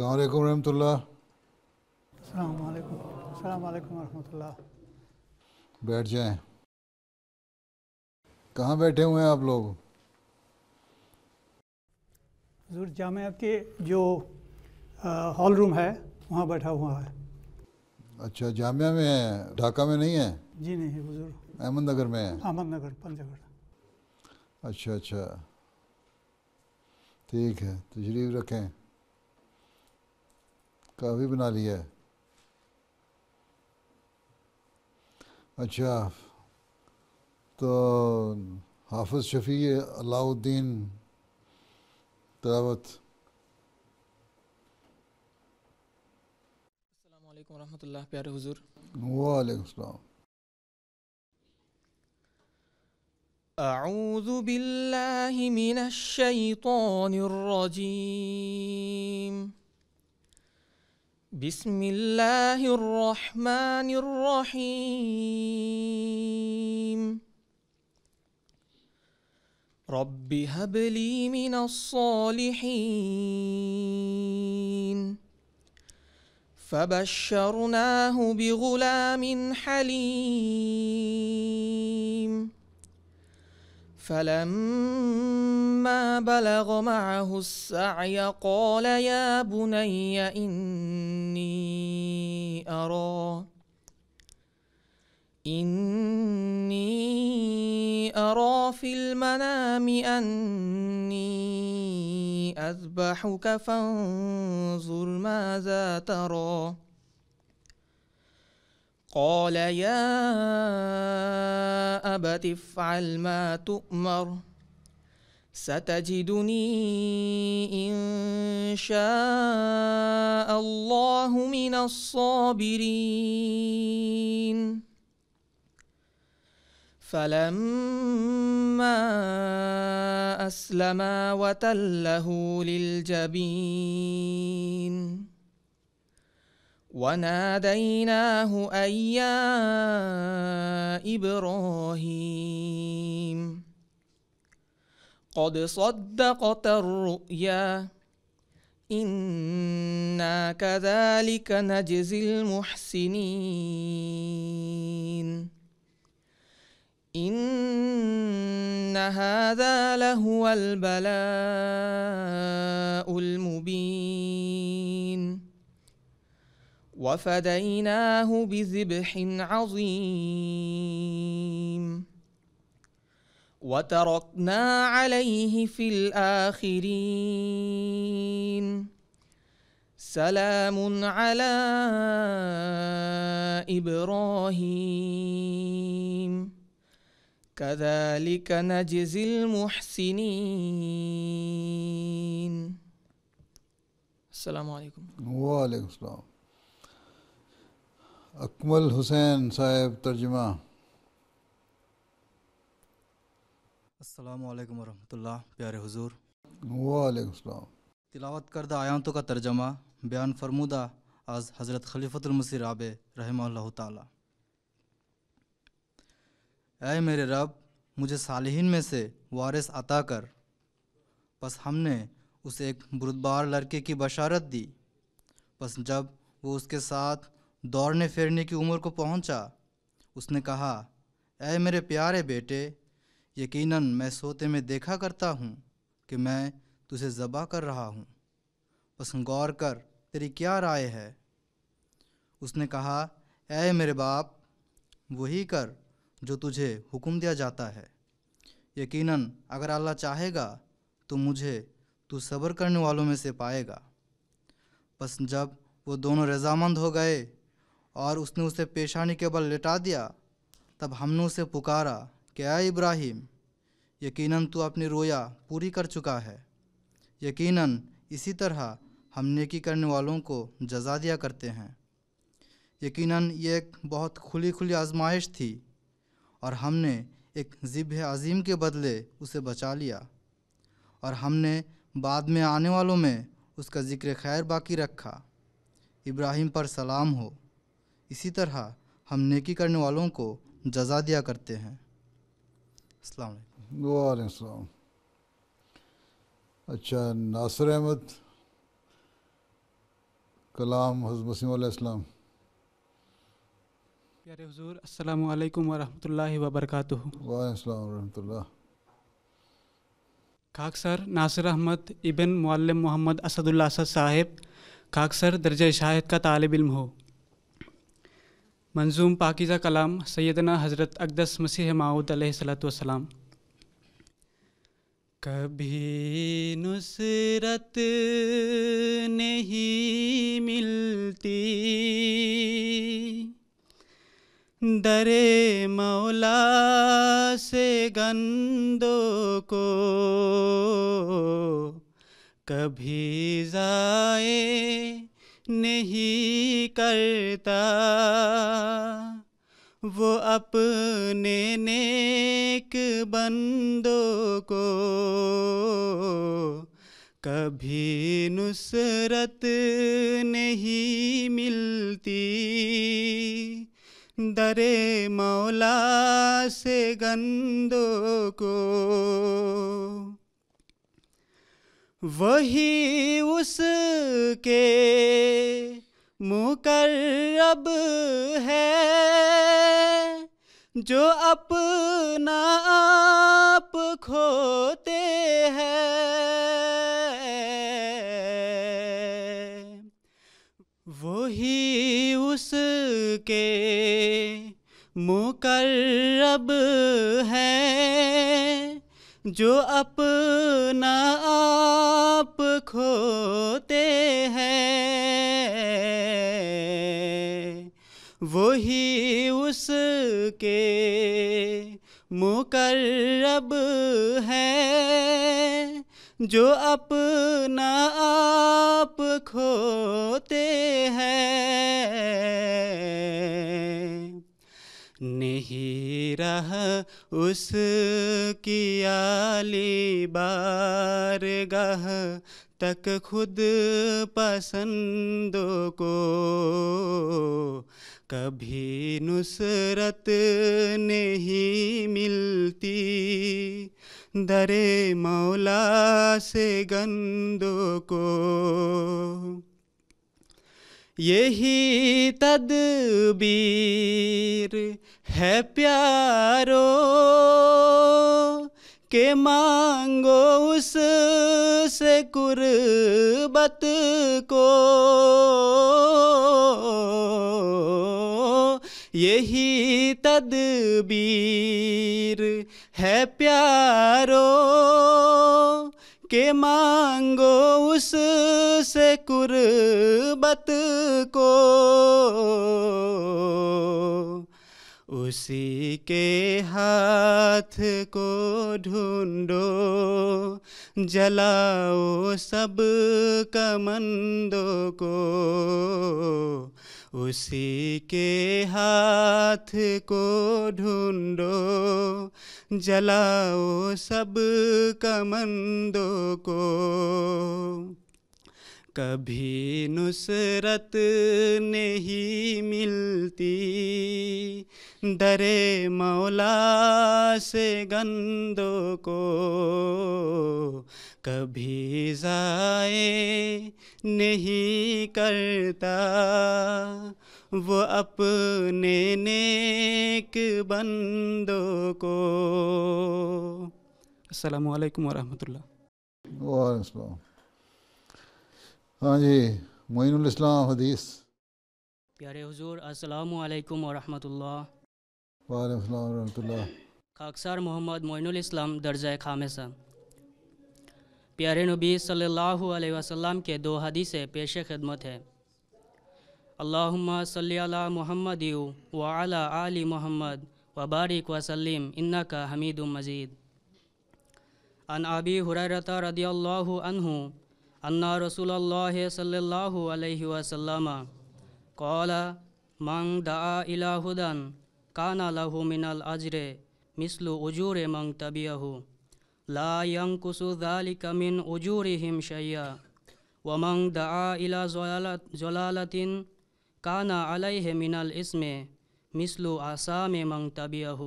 अलैक्म रहमतुल्लाह बैठ जाएं कहाँ बैठे हुए हैं आप लोग हजूर जाम के जो हॉल रूम है वहाँ बैठा हुआ है अच्छा जामिया में है ढाका में नहीं है जी नहीं हजूर अहमदनगर में है अहमदनगर पंजागढ़ अच्छा अच्छा ठीक है तशरीफ रखें كان في بن علي اچھا تو حافظ شفیع علاء الدین تلاوت السلام علیکم ورحمۃ اللہ پیارے حضور وعلیکم السلام اعوذ بالله من الشیطان الرجیم بسم الله الرحمن الرحيم رب هب لي من الصالحين فبشرناه بغلام حليم فلما بلغ معه السعي قال يا بني إني أرى إني أرى في المنام أني أذبحك فانظر ماذا ترى قال يا أبت افعل ما تؤمر ستجدني إن شاء الله من الصابرين فلما أسلما وتله للجبين وناديناه أن يا إبراهيم قد صدقت الرؤيا إنا كذلك نجزي المحسنين إن هذا لهو البلاء المبين وفديناه بذبح عظيم وتركنا عليه في الاخرين سلام على ابراهيم كذلك نجزي المحسنين السلام عليكم وعليكم السلام अकमल हुसैन साहब तर्जमा अल्लाम वरहमल्ला प्यारे हजूर वालेकाम तिलावत करदा आयातों का तर्जमा बयान फरमूदा आज हज़रत खलीफतमसी राब रहम्ला तय मेरे रब मुझे सालहन में से वारिस अता कर बस हमने उसे एक बुरदबार लड़के की बशारत दी बस जब वो उसके साथ दौड़ने फिरने की उम्र को पहुंचा उसने कहा ऐ मेरे प्यारे बेटे यकीनन मैं सोते में देखा करता हूँ कि मैं तुझे ज़बा कर रहा हूँ बस गौर कर तेरी क्या राय है उसने कहा ऐ मेरे बाप वही कर जो तुझे हुक्म दिया जाता है यकीनन अगर अल्लाह चाहेगा तो मुझे तू सब्र करने वालों में से पाएगा बस जब वो दोनों रजामंद हो गए और उसने उसे पेशानी के बल लेटा दिया तब हमने उसे पुकारा क्या इब्राहिम यकीनन तू अपनी रोया पूरी कर चुका है यकीनन इसी तरह हम नेकी करने वालों को जजा दिया करते हैं यकीनन ये एक बहुत खुली खुली आजमाइश थी और हमने एक ज़िब अज़ीम के बदले उसे बचा लिया और हमने बाद में आने वालों में उसका ज़िक्र खैर बाकी रखा इब्राहिम पर सलाम हो इसी तरह हम नेकी करने वालों को जजा दिया करते हैं वालेकाम अच्छा नासर अहमद कलाम मसीम प्यारे हजूर अस्सलाम वालेकुम वरहमतुल्लाहि खाकसर नासिर अहमद इबन मुअल्लम मोहम्मद असदुल्ला साहेब खाकसर दर्ज शाहिद का तालब इल्म हो मंजूम पाकिज़ा कलाम सैदना हज़रत अकदस मसीह माऊद सलाम कभी नुसरत नहीं मिलती दरे मौला से गंदों को कभी जाए नहीं करता वो अपने नेक बंदों को कभी नुसरत नहीं मिलती दरे मौला से गंदों को वही उसके मुकर्रब है जो अपना आप खोते हैं वही उसके मुकर्रब है जो अपना आप खोते हैं वही उसके मुकर्रब है जो अपना आप खोते हैं नहीं रहा की आली बार गह तक खुद पसंदों को कभी नुसरत नहीं मिलती दरे मौला से गंदों को यही तदबीर है प्यारो के मांगो उस से कुर्बत को यही तदबीर है प्यारो के मांगो उस से कुर्बत को उसी के हाथ को ढूंढो जलाओ सब कमंदों को उसी के हाथ को ढूंढो जलाओ सब कमंदों को कभी नुसरत नहीं मिलती दरे मौला से गंदों को कभी जाए नहीं करता वो अपने नेक बंदों को असलकम वरहमल हाँ जी मोइनुल इस्लाम हदीस प्यारे हुजूर अस्सलाम वालेकुम व रहमतुल्लाह व अस्सलाम रहमतुल्लाह खाकसार मोहम्मद मोइनुल इस्लाम दर्जा खामसा प्यारे नबी सल्लल्लाहु अलैहि वसल्लम के दो हदीसें पेश खिदमत है अल्लाहुम्मा सल्ली अला मोहम्मद व अला आली मोहम्मद व बारिक व इन्ना का हमीदुम मजीद अन आबी हुरैरा रदियल्लाहु अन्हु أن رسول الله صلى الله عليه وسلم قال من دعا إلى هدى كان له من الأجر مثل أجور من تبعه لا ينقص ذلك من أجورهم شيئا ومن دعا إلى زلالة كان عليه من الإثم مثل أسام من تبعه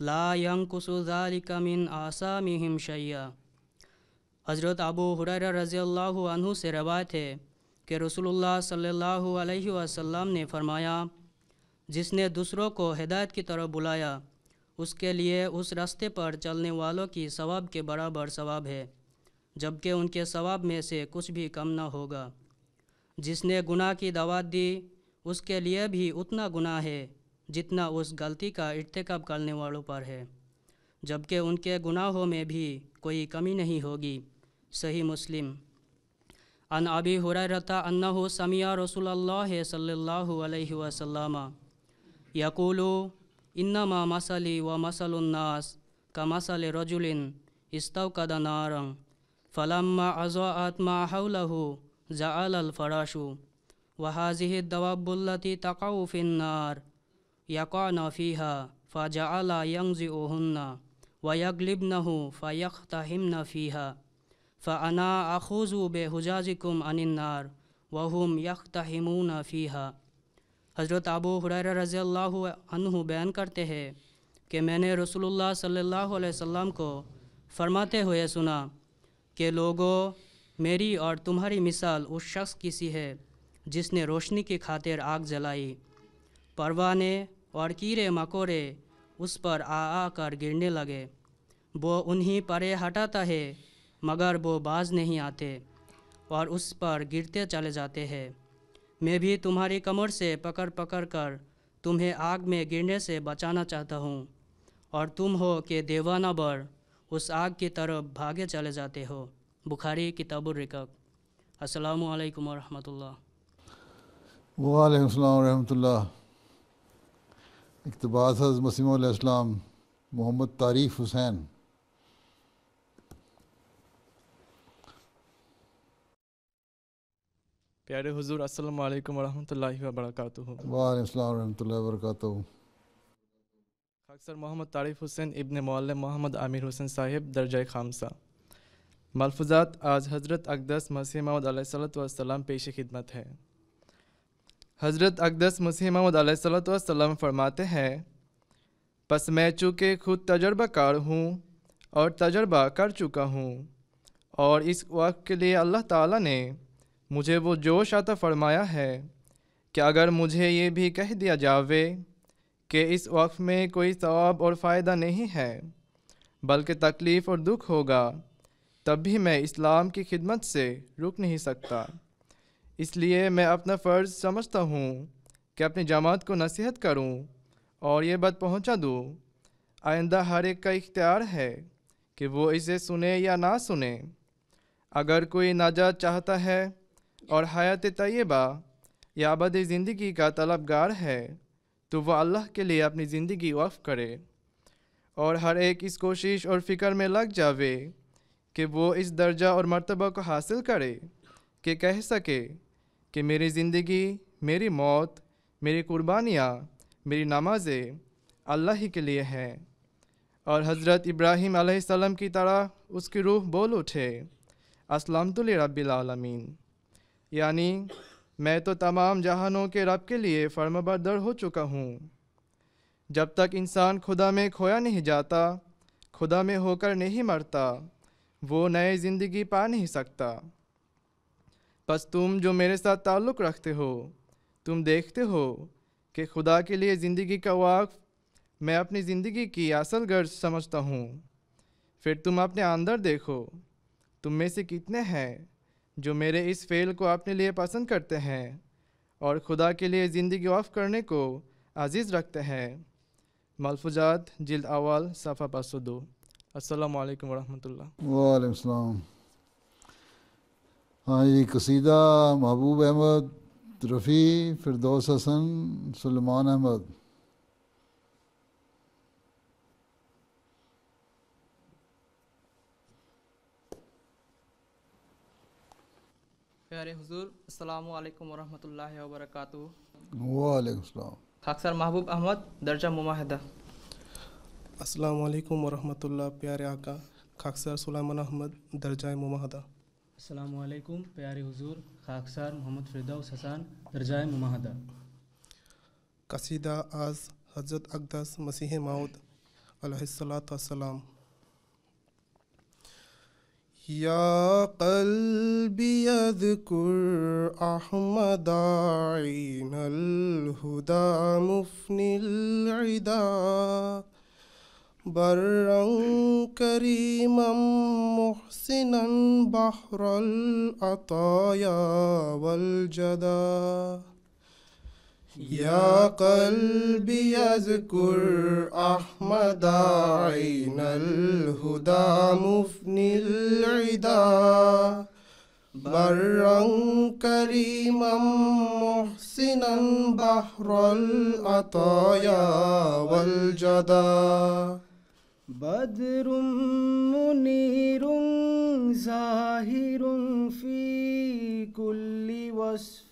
لا ينقص ذلك من أسامهم شيئا हज़रत अबू हुरर रज़ी से रवायत है कि रसूलुल्लाह सल्लल्लाहु अलैहि वसल्लम ने फरमाया जिसने दूसरों को हिदायत की तरफ बुलाया उसके लिए उस रास्ते पर चलने वालों की सवाब के बराबर सवाब है जबकि उनके सवाब में से कुछ भी कम ना होगा जिसने गुनाह की दावत दी उसके लिए भी उतना गुनाह है जितना उस गलती का इरतकब करने वालों पर है जबकि उनके गुनाहों में भी कोई कमी नहीं होगी صحيح مسلم عن أبي هريرة أنه سمع رسول الله صلى الله عليه وسلم يقول إنما مثلي ومثل الناس كمثل رجل استوقد نارا فلما أضاءت ما حوله زعل الفراش وهذه الدواب التي تقع في النار يقعن فيها فجعل ينزئهن ويغلبنه فيختهمن فيها फ़ना आखोज़ बेहजाजकुम अनार वहम यखतमून फ़ीहा हज़रत आबू हुरर रज़ी बयान करते हैं कि मैंने रसोल सल्लाम को फरमाते हुए सुना कि लोगों मेरी और तुम्हारी मिसाल उस शख्स की सी है जिसने रोशनी की खातिर आग जलाई परवाने और कीड़े मकोड़े उस पर आ आ कर गिरने लगे वो उन्हीं परे हटाता है मगर वो बाज नहीं आते और उस पर गिरते चले जाते हैं मैं भी तुम्हारी कमर से पकड़ पकड़ कर तुम्हें आग में गिरने से बचाना चाहता हूँ और तुम हो के देवाना बर उस आग की तरफ भागे चले जाते हो बुखारी किताबुलरकक अस्सलाम वालेकुम रहमतुल्लाह वालेकुम अस्सलाम रहमतुल्लाह इकतबास मसीम मोहम्मद तारीफ़ हुसैन प्यारे हुजूर अस्सलाम वालेकुम रहमतुल्लाहि व बरकातुहू अलैकुम अस्सलाम रहमतुल्लाहि व बरकातुहू खाकसर मोहम्मद तारिफ हुसैन इब्न मौल मोहम्मद आमिर हुसैन साहिब दर्जा खामसा मलफजात आज हज़रत अकदस मसीह महमद वसल्लम पेश खिदमत है हज़रत अकदस मसीह महमद वसल्लम फरमाते हैं बस मैं चूँकि खुद कार हूँ और तजर्बा कर चुका हूँ और इस वक्त के लिए अल्लाह ताला ने मुझे वो जोश आता फरमाया है कि अगर मुझे ये भी कह दिया जावे कि इस वक्त में कोई सवाब और फ़ायदा नहीं है बल्कि तकलीफ़ और दुख होगा तब भी मैं इस्लाम की खिदमत से रुक नहीं सकता इसलिए मैं अपना फ़र्ज़ समझता हूँ कि अपनी जमात को नसीहत करूँ और ये बात पहुँचा दूँ आइंदा हर एक का इख्तियार है कि वो इसे सुने या ना सुने अगर कोई नाजात चाहता है और हयात तयबा या आबद ज़िंदगी का तलबगार है तो वह अल्लाह के लिए अपनी ज़िंदगी वफ़ करे और हर एक इस कोशिश और फ़िक्र में लग जावे कि वो इस दर्जा और मर्तबा को हासिल करे कि कह सके कि मेरी ज़िंदगी मेरी मौत मेरी कुर्बानियाँ मेरी नमाजें अल्लाह ही के लिए हैं और हज़रत इब्राहिम आसम की तरह उसकी रूह बोल उठे असलम तो रबीआलमीन यानी मैं तो तमाम जहानों के रब के लिए फर्मबरदर हो चुका हूँ जब तक इंसान खुदा में खोया नहीं जाता खुदा में होकर नहीं मरता वो नए ज़िंदगी पा नहीं सकता बस तुम जो मेरे साथ ताल्लुक़ रखते हो तुम देखते हो कि खुदा के लिए ज़िंदगी का वाक़ मैं अपनी ज़िंदगी की असल गर्ज समझता हूँ फिर तुम अपने अंदर देखो तुम में से कितने हैं जो मेरे इस फेल को अपने लिए पसंद करते हैं और खुदा के लिए ज़िंदगी ऑफ करने को आजीज़ रखते हैं मलफुजात जल्द अवाल सफ़ा पसदो अल्लाम वरहमल हाँ जी कसीदा महबूब अहमद रफ़ी फिरदौस हसन सलमान अहमद प्यारे हुजूर अस्सलाम वालेकुम वरहमतुल्लाहि वबरकातुहू खाकसर महबूब अहमद दर्जा मुमाहदा अस्सलाम वालेकुम वरहमतुल्लाह प्यारे आका खाकसर सुलेमान अहमद दर्जा मुमाहदा अस्सलाम वालेकुम प्यारे हुजूर खाकसर मोहम्मद फिरदौस हसन दर्जा मुमाहदा कसीदा आज हजरत अकदस मसीह माउद अलैहिस्सलाम يا قلبي اذكر أحمد عين الهدى مفني العدا برا كريما محسنا بحر العطايا والجدا يا قلبي اذكر أحمد عين الهدى مفني العدا برا كريما محسنا بحر العطايا والجدا بدر منير زاهر في كل وصف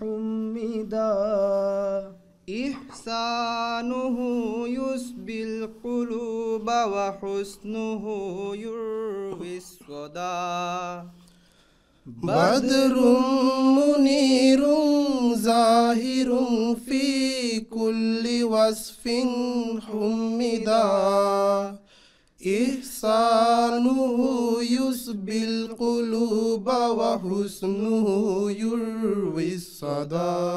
حمدا إحسانه يسبي القلوب وحسنه يروي الصدى بدر منير زاهر في كل وصف حمدا إحسانه يسبي القلوب وحسنه يروي الصدى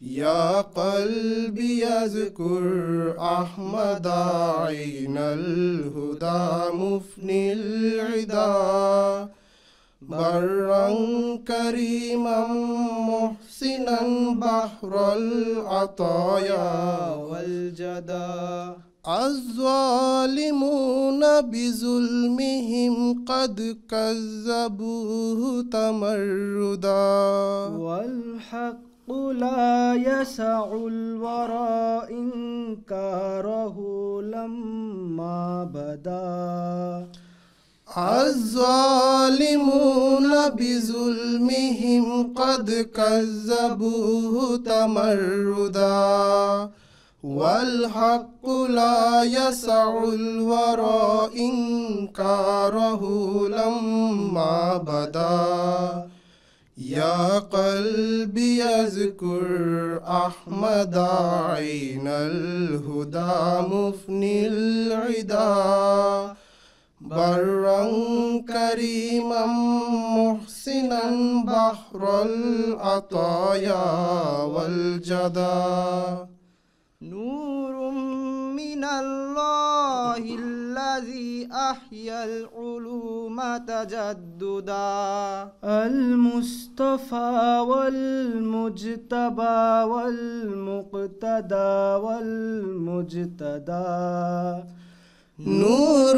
يا قلبي يذكر أحمد عين الهدى مفني العدا برا كريما محسنا بحر العطايا والجدا الظالمون بظلمهم قد كذبوه تمردا والحق لا يسع الورى إنكاره لما بدا الظالمون بظلمهم قد كذبوه تمردا والحق لا يسع الورى إنكاره لما بدا يا قلبي اذكر أحمد عين الهدى مفني العدا برا كريما محسنا بحر العطايا والجدا نور من الله الذي أحيا العلوم تجددا المصطفى والمجتبى والمقتدى والمجتدى نور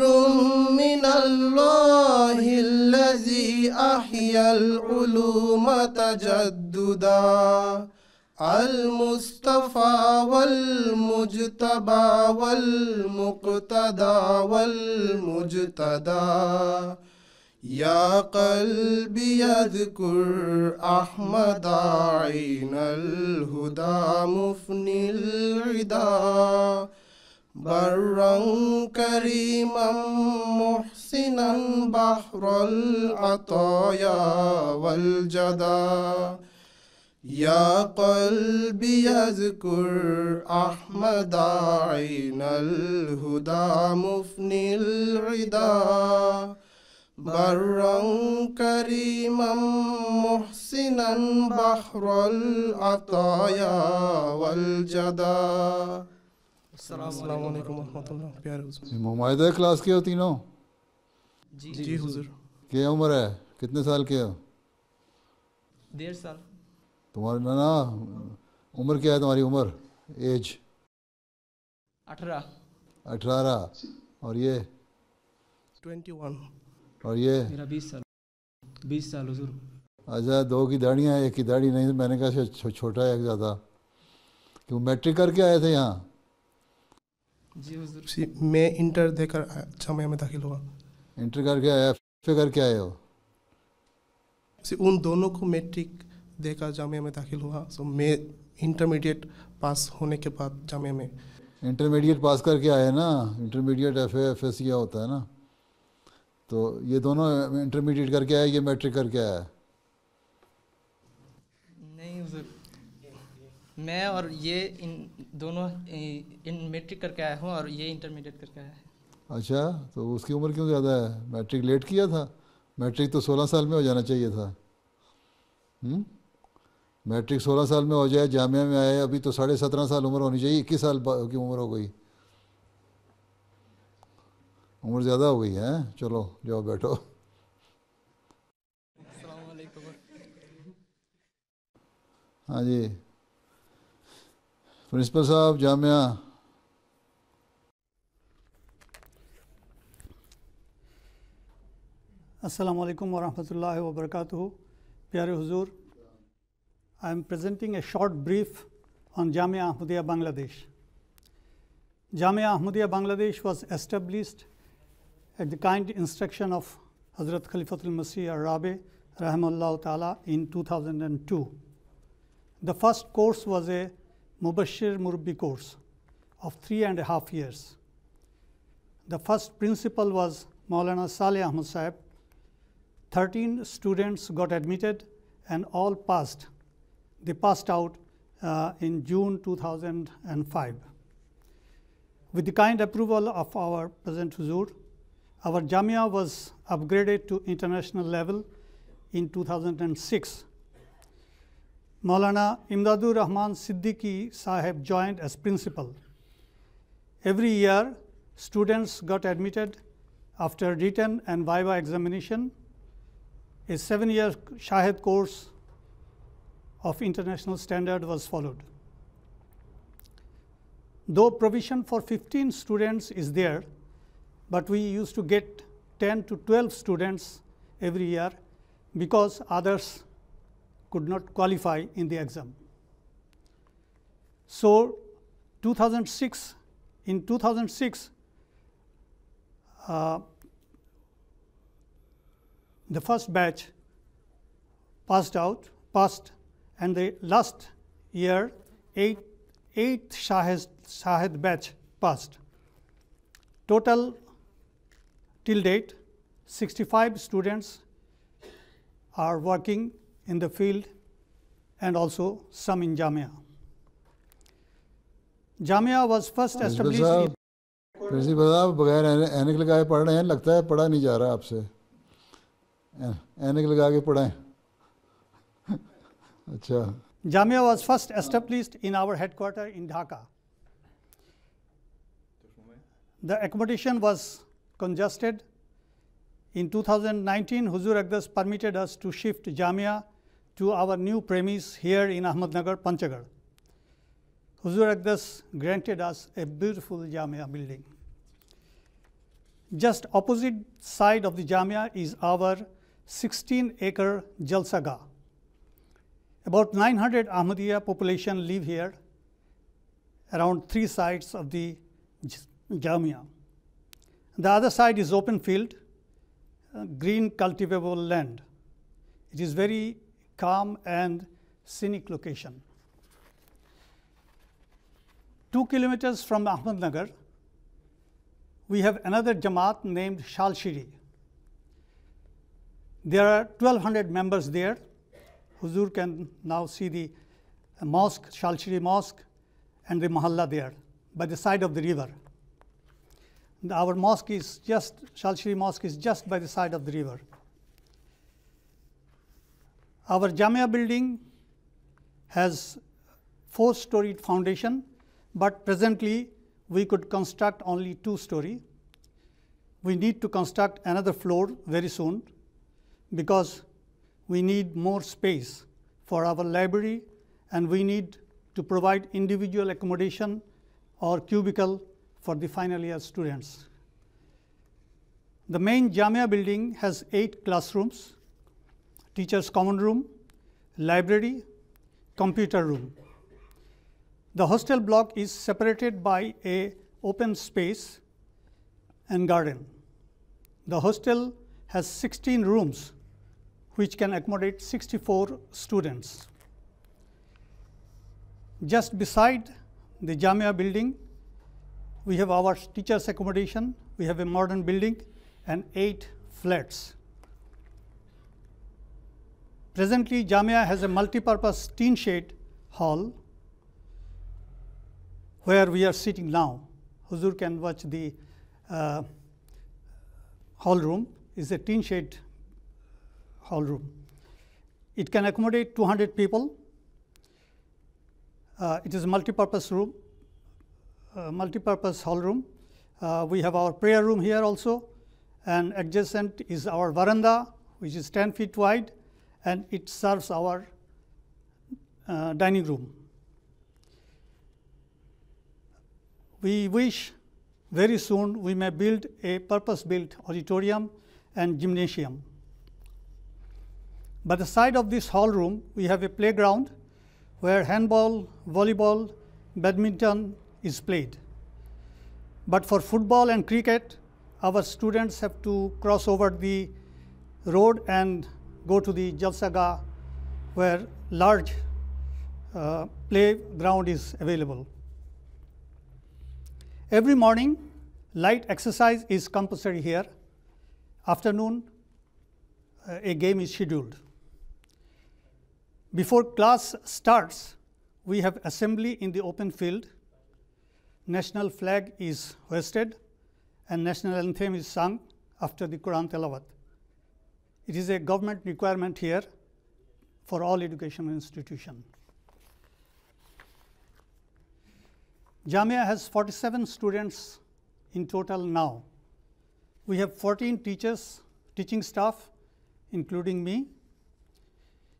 من الله الذي أحيا العلوم تجددا المصطفى والمجتبى والمقتدى والمجتدى يا قلبي يذكر أحمد عين الهدى مفني العدا برا كريما محسنا بحر العطايا والجدا يا قلبي يذكر أحمد عين الهدى مفني العدا برا كريما محسنا بحر العطايا والجدا अस्सलाम क्लास के हो तीनों जी जी हुजूर क्या उम्र है कितने साल के हो डेढ़ साल तुम्हारे ना उम्र क्या है तुम्हारी उम्र एज अठारह अठारह और ये ट्वेंटी वन और ये मेरा बीस साल बीस साल हुजूर अच्छा दो की दाढ़ियाँ एक की दाढ़ी नहीं मैंने कहा छोटा है एक ज़्यादा क्यों मैट्रिक करके आए थे यहाँ जी मैं इंटर देकर छः में दाखिल हुआ इंटर करके आया फिर करके आए हो उन दोनों को मैट्रिक देकर जामिया में दाखिल हुआ सो मैं इंटरमीडिएट पास होने के बाद जामिया में इंटरमीडिएट पास करके आए ना इंटरमीडिएट एफ एफ एस होता है ना तो ये दोनों इंटरमीडिएट करके आया ये मैट्रिक करके आया मैं और ये इन दोनों इन मेट्रिक करके आया हूँ और ये इंटरमीडिएट करके आया है अच्छा तो उसकी उम्र क्यों ज़्यादा है मैट्रिक लेट किया था मैट्रिक तो सोलह साल में हो जाना चाहिए था मैट्रिक हम्म? सोलह साल में हो जाए जामिया में आए अभी तो साढ़े सत्रह साल उम्र होनी चाहिए इक्कीस साल की उम्र हो गई उम्र ज़्यादा हो गई है चलो जाओ बैठो हाँ जी प्रिंसिपल साहब Jamia Assalamu alaikum wa rahmatullahi wa barakatuh. Pyare Huzur, I am presenting a short brief on Jamia Ahmadiyya Bangladesh. Jamia Ahmadiyya Bangladesh was established at the kind instruction of Hazrat Khalifatul Masih Arabi Rahimullah Ta'ala in 2002. The first course was a Mubashir Murbi course of three and a half years. The first principal was Maulana Saleh Ahmad Sahib. 13 students got admitted and all passed. They passed out uh, in June 2005. With the kind approval of our present Huzur, our Jamia was upgraded to international level in 2006 Maulana Imdadur Rahman Siddiqui Sahib joined as principal. Every year, students got admitted after written and viva examination, a seven-year Shahid course of international standard was followed. Though provision for 15 students is there, but we used to get 10 to 12 students every year because others could not qualify in the exam. So, 2006 in 2006 uh, the first batch passed out passed and the last year eight, eighth Shahid, Shahid batch passed. Total till date 65 students are working in the field and also some in Jamia. Jamia was first established in. Jamia was first established in our headquarters in Dhaka. The accommodation was congested. In 2019, Huzur Agdas permitted us to shift Jamia to our new premise here in Ahmednagar, Panchagarh. Huzur Akdas granted us a beautiful Jamia building. Just opposite side of the Jamia is our 16-acre Jalsaga. About 900 Ahmadiyya population live here around three sides of the Jamia. The other side is open field, uh, green cultivable land. It is very calm and scenic location. Two kilometers from Ahmednagar, we have another Jamaat named Shalshiri. There are 1,200 members there. Huzur can now see the mosque, Shalshiri Mosque, and the Mahalla there by the side of the river. our mosque is just, Shalshiri Mosque is just by the side of the river. Our Jamia building has 4 storied foundation, but presently we could construct only two-storey. We need to construct another floor very soon because we need more space for our library and we need to provide individual accommodation or cubicle for the final year students. The main Jamia building has eight classrooms teacher's common room, library, computer room. The hostel block is separated by a open space and garden. The hostel has 16 rooms which can accommodate 64 students. Just beside the Jamia building, we have our teacher's accommodation, we have a modern building and eight flats. Presently, Jamia has a multi-purpose teen shade hall where we are sitting now. Huzur can watch the uh, hall room is a tin shade hall room. It can accommodate 200 people. Uh, it is a multi-purpose room, uh, multi-purpose hall room. Uh, we have our prayer room here also, and adjacent is our veranda, which is 10 feet wide, and it serves our uh, dining room. We wish very soon we may build a purpose-built auditorium and gymnasium. By the side of this hall room, we have a playground where handball, volleyball, badminton is played. But for football and cricket, our students have to cross over the road and go to the Jalsaga where large uh, playground is available. Every morning, light exercise is compulsory here. Afternoon, uh, a game is scheduled. Before class starts, we have assembly in the open field. National flag is hoisted and national anthem is sung after the Quran Tilawat. It is a government requirement here for all educational institution. Jamia has 47 students in total now. We have 14 teachers, teaching staff, including me.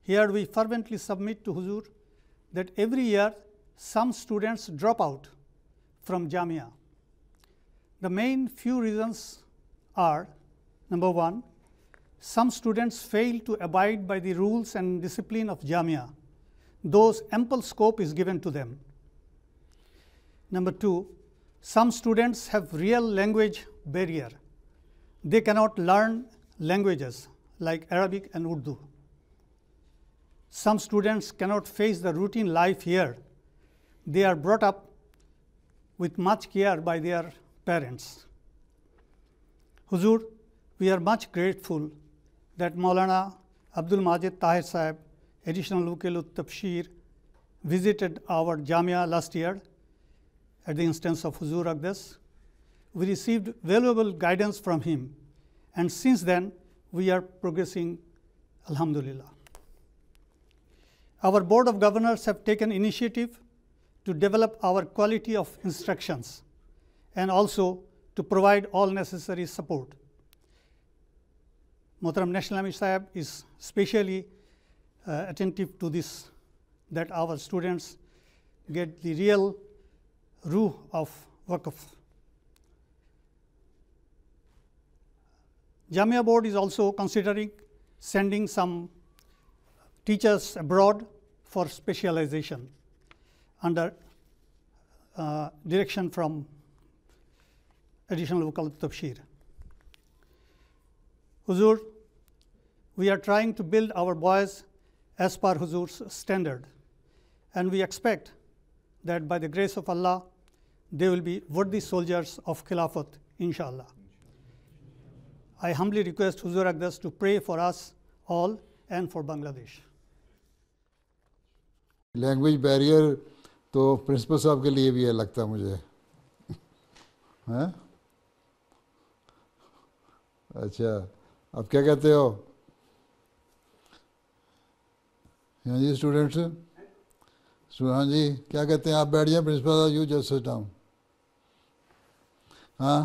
Here we fervently submit to Huzur that every year some students drop out from Jamia. The main few reasons are number one, some students fail to abide by the rules and discipline of Jamia, those ample scope is given to them. Number two, some students have real language barrier. They cannot learn languages like Arabic and Urdu. Some students cannot face the routine life here. They are brought up with much care by their parents. Huzur, we are much grateful that Maulana Abdul Majid Tahir Sahib, additional Wukil Tafsir, visited our Jamia last year at the instance of Huzur Agdas, We received valuable guidance from him, and since then we are progressing, Alhamdulillah. Our Board of Governors have taken initiative to develop our quality of instructions and also to provide all necessary support. Motaram National Imam Sahib is specially uh, attentive to this that our students get the real ruh of Waqf. Jamia board is also considering sending some teachers abroad for specialization under uh, direction from additional Wakalat Tafsir. Huzur, we are trying to build our boys as per Huzur's standard, and we expect that by the grace of Allah, they will be worthy soldiers of Khilafat, inshallah. I humbly request Huzur Akdas to pray for us all and for Bangladesh. Language barrier, to principal साहब के लिए भी है लगता मुझे हैं अब क्या कहते हो हाँ जी स्टूडेंट्स हाँ जी क्या कहते हैं आप बैठ जाए principal you just sit down हाँ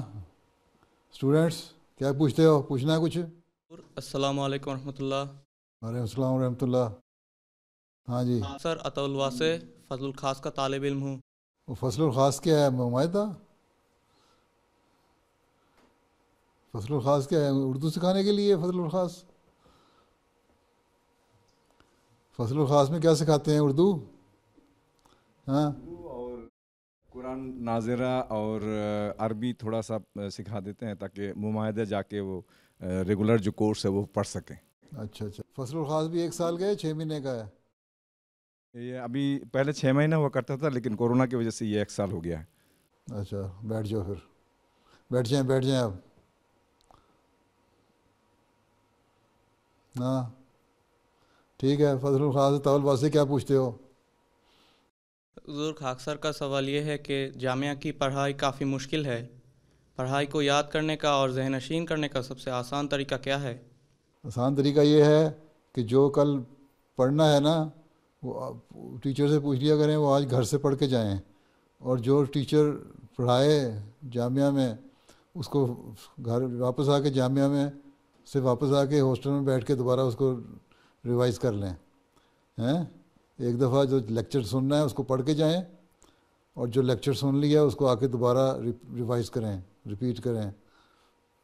स्टूडेंट्स क्या पूछते हो पूछना है कुछ अस्सलाम वालेकुम रहमतुल्लाह अस्सलाम रहमतुल्लाह हाँ जी हाँ, सर अतुल वासे फजल खास का तालब इल्म हूँ फजल खास क्या है मुमायदा फजल ख़ास क्या है उर्दू सिखाने के लिए फजल ख़ास फजल ख़ास में क्या सिखाते हैं उर्दू हाँ कुरान नाजरा और अरबी थोड़ा सा सिखा देते हैं ताकि मुमाहदा जाके वो रेगुलर जो कोर्स है वो पढ़ सकें अच्छा अच्छा फसल खास भी एक साल का है छः महीने का है ये अभी पहले छः महीना हुआ करता था लेकिन कोरोना की वजह से ये एक साल हो गया है अच्छा बैठ जाओ फिर बैठ जाए बैठ जाए आप हाँ ठीक है फजल खास वासी क्या पूछते हो हजूर सर का सवाल ये है कि जामिया की पढ़ाई काफ़ी मुश्किल है पढ़ाई को याद करने का और जहनशीन करने का सबसे आसान तरीका क्या है आसान तरीका ये है कि जो कल पढ़ना है ना वो टीचर से पूछ लिया करें वो आज घर से पढ़ के जाएँ और जो टीचर पढ़ाए जामिया में उसको घर वापस आके जामिया में से वापस आके हॉस्टल में बैठ के दोबारा उसको रिवाइज कर लें हैं एक दफ़ा जो लेक्चर सुनना है उसको पढ़ के जाएं और जो लेक्चर सुन लिया उसको आके दोबारा रिवाइज करें रिपीट करें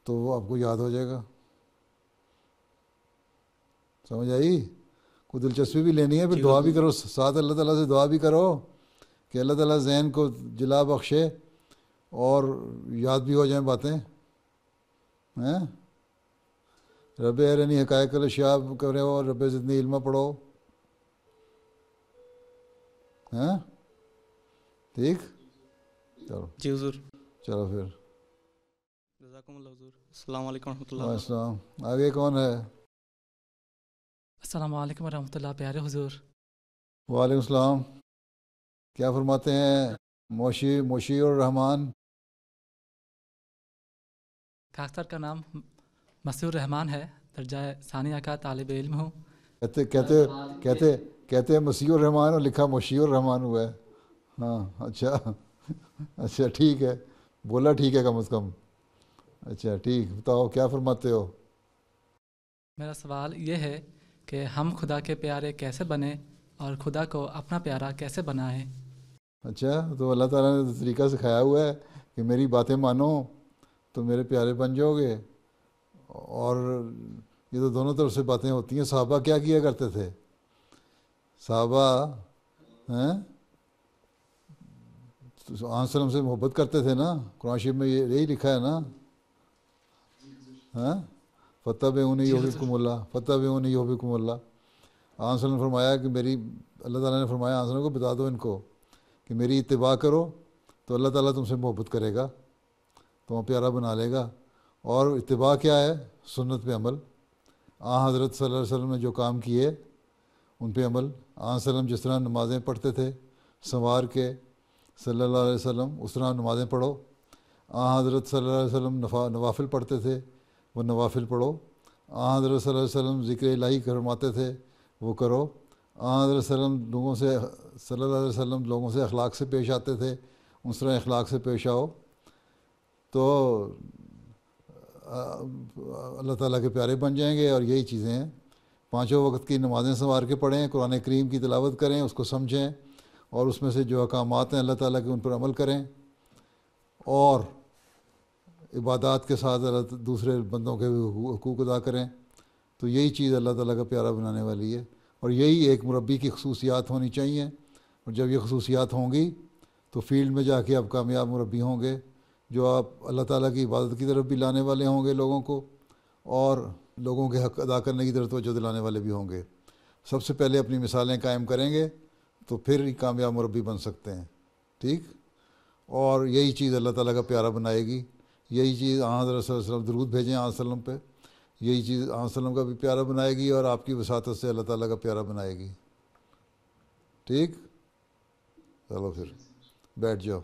तो वो आपको याद हो जाएगा समझ आई को दिलचस्पी भी लेनी है फिर दुआ भी करो साथ अल्लाह ताला से दुआ भी करो कि अल्लाह ताला जहन को जिला बख्शे और याद भी हो जाए बातें हैं रब अरनी हकायकल शाब करियो रब ज़िदनी इल्म पढ़ो हैं ठीक चलो जी हजूर चलो फिर आगे कौन है अस्सलाम क्या फरमाते हैं मोशी मोशी का नाम मसूर रहमान है दर्जा सानिया का तालब इल्म हूँ कहते कहते कहते कहते हैं रहमान और लिखा मशीर रहमान हुआ है हाँ अच्छा अच्छा ठीक है बोला ठीक है कम अज़ कम अच्छा ठीक बताओ क्या फरमाते हो मेरा सवाल ये है कि हम खुदा के प्यारे कैसे बने और खुदा को अपना प्यारा कैसे बनाएं अच्छा तो अल्लाह ताला ने तो तरीका सिखाया हुआ है कि मेरी बातें मानो तो मेरे प्यारे बन जाओगे और ये तो दोनों तरफ से बातें होती हैं साहबा क्या किया करते थे साहबा हैं तो आंसलम से मोहब्बत करते थे ना कुरान शरीफ में ये यही लिखा है ना हैं फ़तह बे उन्हें योबिकमल्ला फतेह बे उन्हें योबिकमल्ला आंसर ने फरमाया कि मेरी अल्लाह ताला ने फरमाया आंसर को बता दो इनको कि मेरी इतबा करो तो अल्लाह ताला तुमसे मोहब्बत करेगा तुम्हें प्यारा बना लेगा और इतबा क्या है सुन्नत पे अमल आ हज़रत सल्लल्लाहु अलैहि वसल्लम ने जो काम किए उन पे अमल आ सल्लम जिस तरह नमाज़ें पढ़ते थे संवार के सल्लल्लाहु अलैहि वसल्लम उस तरह नमाज़ें पढ़ो आ हज़रत सल्लल्लाहु अलैहि वसल्लम नवाफिल पढ़ते थे वो नवाफिल पढ़ो आ हज़रत सल्लल्लाहु अलैहि वसल्लम ज़िक्र इलाही फरमाते थे वो करो आ हज़रत वसल्लम लोगों से सल्लल्लाहु अलैहि वसल्लम लोगों से अखलाक से पेश आते थे उस तरह अखलाक से पेश आओ तो अल्लाह ताला के प्यारे बन जाएंगे और यही चीज़ें हैं पाँचों वक्त की नमाज़ें संवार के पढ़ें कुरान करीम की तलावत करें उसको समझें और उसमें से जो अकाम हैं अल्लाह ताला के उन पर अमल करें और इबादत के साथ दूसरे बंदों के हकूक़ अदा करें तो यही चीज़ अल्लाह ताला का प्यारा बनाने वाली है और यही एक मुरबी की खसूसियात होनी चाहिए और जब ये खसूसियात होंगी तो फील्ड में जाके आप कामयाब मुरबी होंगे जो आप अल्लाह ताला की इबादत की तरफ भी लाने वाले होंगे लोगों को और लोगों के हक अदा करने की तरफ तोजह दिलाने वाले भी होंगे सबसे पहले अपनी मिसालें कायम करेंगे तो फिर कामयाब मुरबी बन सकते हैं ठीक और यही चीज़ अल्लाह ताला का प्यारा बनाएगी यही चीज़ हाँ वसल्लम दरूद भेजें हाँ पे यही चीज़ हाँ का भी प्यारा बनाएगी और आपकी वसात से अल्लाह ताला का प्यारा बनाएगी ठीक चलो फिर बैठ जाओ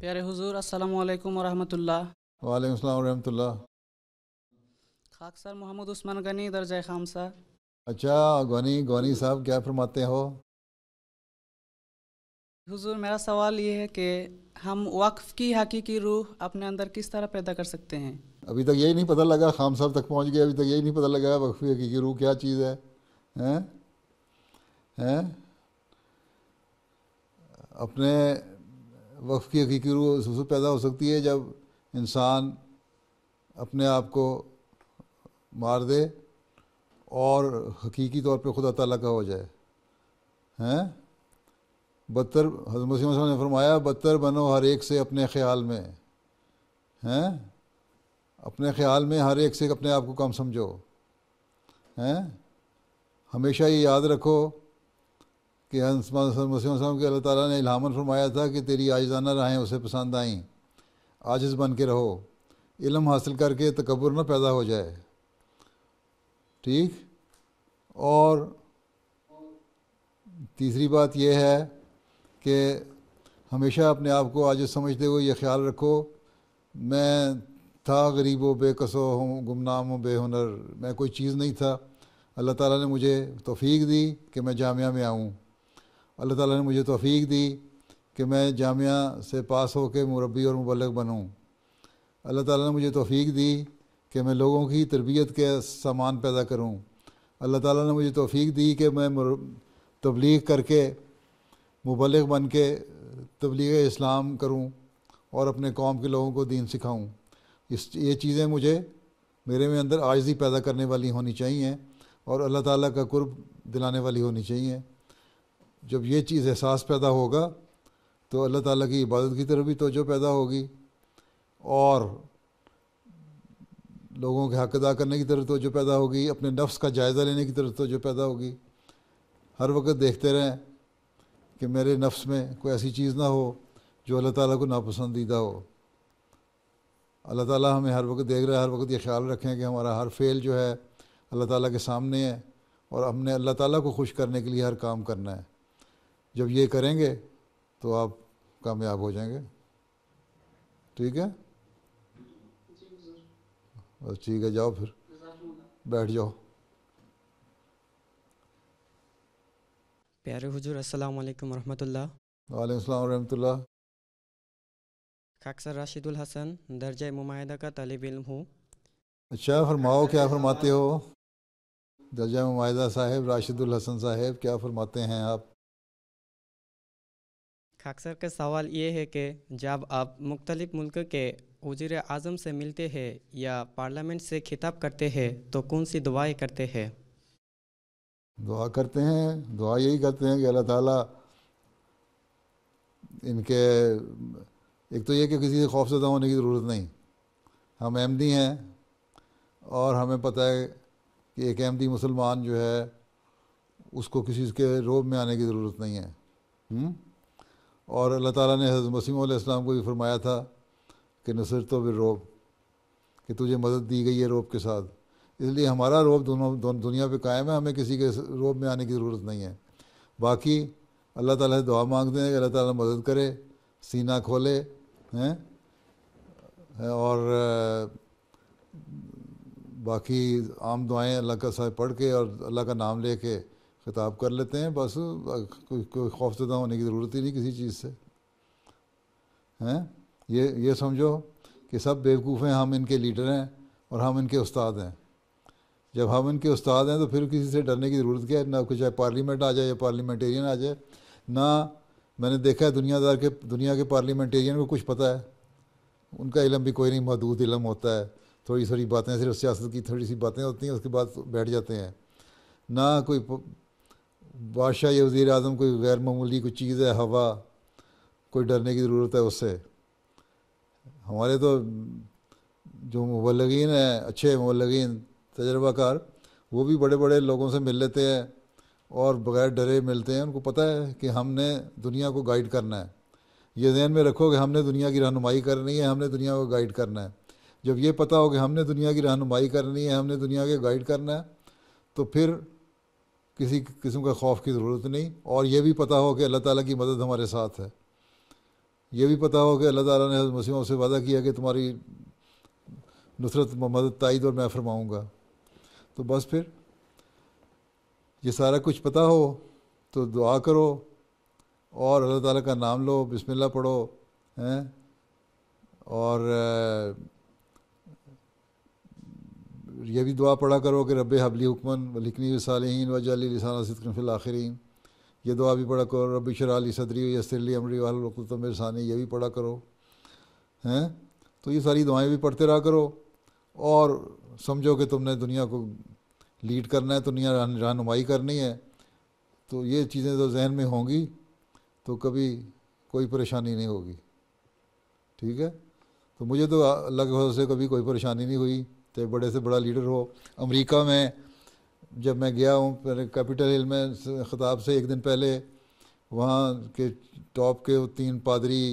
प्यारे हुजूर अस्सलाम वालेकुम रहमतुल्लाह वालेकुम सलाम रहमतुल्लाह खाक सर मोहम्मद उस्मान गनी दर्जा खामसा अच्छा गनी गनी साहब क्या फरमाते हो हुजूर मेरा सवाल ये है कि हम वक्फ की हकीकी रूह अपने अंदर किस तरह पैदा कर सकते हैं अभी तक यही नहीं पता लगा खाम साहब तक पहुंच गए अभी तक यही नहीं पता लगा वक्फ की हकीकी रूह क्या चीज़ है हैं हैं अपने वक्फ की हकीकी रूह उस वक्त पैदा हो सकती है जब इंसान अपने आप को मार दे और हकीकी तौर पे खुदा तला का हो जाए हैं बदतर हजरत ने फरमाया बदतर बनो हर एक से अपने ख्याल में हैं अपने ख्याल में हर एक से अपने आप को कम समझो हैं हमेशा ये याद रखो कि हंस मुसम के अल्लाह ताला ने इलामन फरमाया था कि तेरी आजाना रहें उसे पसंद आईं आजिज़ बन के रहो इलम हासिल करके तकबर ना पैदा हो जाए ठीक और तीसरी बात यह है कि हमेशा अपने आप को आज समझते हुए ये ख्याल रखो मैं था गरीब हो बेकसो हूँ गुमनाम हूँ बेहुनर मैं कोई चीज़ नहीं था अल्लाह ताला ने मुझे तोफ़ी दी कि मैं जामिया में आऊँ अल्लाह ताला ने मुझे तोफ़ी दी कि मैं जामिया से पास होकर मुरबी और मुबलक बनूँ अल्लाह ताला ने मुझे तोफ़ी दी कि मैं लोगों की तरबियत के सामान पैदा करूँ अल्लाह ताला ने मुझे तोफ़ी दी कि मैं तबलीग करके मुबलक बन के तबलीग इस्लाम करूँ और अपने कौम के लोगों को दीन सिखाऊँ इस ये चीज़ें मुझे मेरे में अंदर आजजी पैदा करने वाली होनी चाहिए और अल्लाह ताला का कुर्ब दिलाने वाली होनी चाहिए जब ये चीज़ एहसास पैदा होगा तो अल्लाह ताला की इबादत की तरफ भी तोजो पैदा होगी और लोगों के हक अदा करने की तरफ तोजो पैदा होगी अपने नफ्स का जायज़ा लेने की तरफ तोजो पैदा होगी हर वक्त देखते रहें कि मेरे नफ्स में कोई ऐसी चीज़ ना हो जो अल्लाह ताला को नापसंदीदा हो अल्लाह ताला हमें हर वक्त देख रहा है हर वक्त ये ख्याल रखें कि हमारा हर फेल जो है अल्लाह ताला के सामने है और हमने अल्लाह ताला को खुश करने के लिए हर काम करना है जब ये करेंगे तो आप कामयाब हो जाएंगे ठीक है और ठीक है जाओ फिर बैठ जाओ प्यारे हुजूर अस्सलाम वालेकुम रहमतुल्लाह वालेकुम अस्सलाम रहमतुल्लाह खाकसर राशिदुल हसन दर्जा मुमाहिदा का तालिब इल्म हूँ अच्छा फरमाओ क्या फरमाते हो दर्जा मुमाहिदा साहब राशिदुल हसन साहेब क्या फरमाते हैं आप खाकसर का सवाल ये है कि जब आप मुख्तलिफ मुल्क के वजीर अजम से मिलते हैं या पार्लियामेंट से खिताब करते हैं तो कौन सी दुआएं करते हैं दुआ करते हैं दुआ यही करते हैं कि अल्लाह ताला इनके एक तो ये कि किसी से खौफजदा होने की ज़रूरत नहीं हम अहमदी हैं और हमें पता है कि एक अहमदी मुसलमान जो है उसको किसी के रोब में आने की ज़रूरत नहीं है हुँ? और अल्लाह ताला ने हज़रत मसीम आसलम को भी फरमाया था कि नसर तो भी रोब कि तुझे मदद दी गई है रोब के साथ इसलिए हमारा रोब दोनों दोनों दुनिया पे कायम है हमें किसी के रोब में आने की ज़रूरत नहीं है बाकी अल्लाह ताला से दुआ मांगते हैं कि अल्लाह ताला मदद करे सीना खोले हैं और बाकी आम दुआएं अल्लाह का साहब पढ़ के और अल्लाह का नाम ले ख़िताब कर लेते हैं बस कोई कोई खौफजदा होने की ज़रूरत ही नहीं किसी चीज़ से हैं ये ये समझो कि सब बेवकूफ़ हैं हम इनके लीडर हैं और हम इनके उस्ताद हैं जब हम इनके उस्ताद हैं तो फिर किसी से डरने की ज़रूरत क्या है ना कुछ चाहे पार्लियामेंट आ जाए या पार्लियामेंटेरियन आ जाए ना मैंने देखा है दुनियादार के दुनिया के पार्लियामेंटेरियन को कुछ पता है उनका इलम भी कोई नहीं महदूद इलम होता है थोड़ी थोड़ी बातें सिर्फ सियासत की थोड़ी सी बातें होती हैं उसके बाद बैठ जाते हैं ना कोई बादशाह या वज़ी अजम कोई गैर मामूली कोई चीज़ है हवा कोई डरने की ज़रूरत है उससे हमारे तो जो मुबलगिन हैं अच्छे मुबलगिन तजर्बाकार वो भी बड़े बड़े लोगों से मिल लेते हैं और बगैर डरे मिलते हैं उनको पता है कि हमने दुनिया को गाइड करना है ये जहन में रखो कि हमने दुनिया की रहनुमाई करनी है हमने दुनिया को गाइड करना है जब ये पता हो कि हमने दुनिया की रहनुमाई करनी है हमने दुनिया के गाइड करना है तो फिर किसी किस्म का खौफ की ज़रूरत नहीं और यह भी पता हो कि अल्लाह ताला की मदद हमारे साथ है यह भी पता हो कि अल्लाह ताला ने हज़रत से वादा किया कि तुम्हारी नुसरत मदद ताइद और मैं फरमाऊँगा तो बस फिर ये सारा कुछ पता हो तो दुआ करो और अल्लाह ताला का नाम लो बिस्मिल्लाह पढ़ो हैं और ये भी दुआ पढ़ा करो कि रब हबली हुक्मन वलिकनी वसालहीन वजाली लिसान सिकनफिल आखिरीन ये दुआ भी पढ़ा करो रबी शराली सदरी यसरली अमरी वालतमरसानी ये भी पढ़ा करो हैं तो ये सारी दुआएँ भी पढ़ते रहा करो और समझो कि तुमने दुनिया को लीड करना है तो दुनिया रहनुमाई करनी है तो ये चीज़ें तो जहन में होंगी तो कभी कोई परेशानी नहीं होगी ठीक है तो मुझे तो अल्लाह से कभी कोई परेशानी नहीं हुई तो बड़े से बड़ा लीडर हो अमेरिका में जब मैं गया हूँ कैपिटल हिल में ख़ताब से एक दिन पहले वहाँ के टॉप के वो तीन पादरी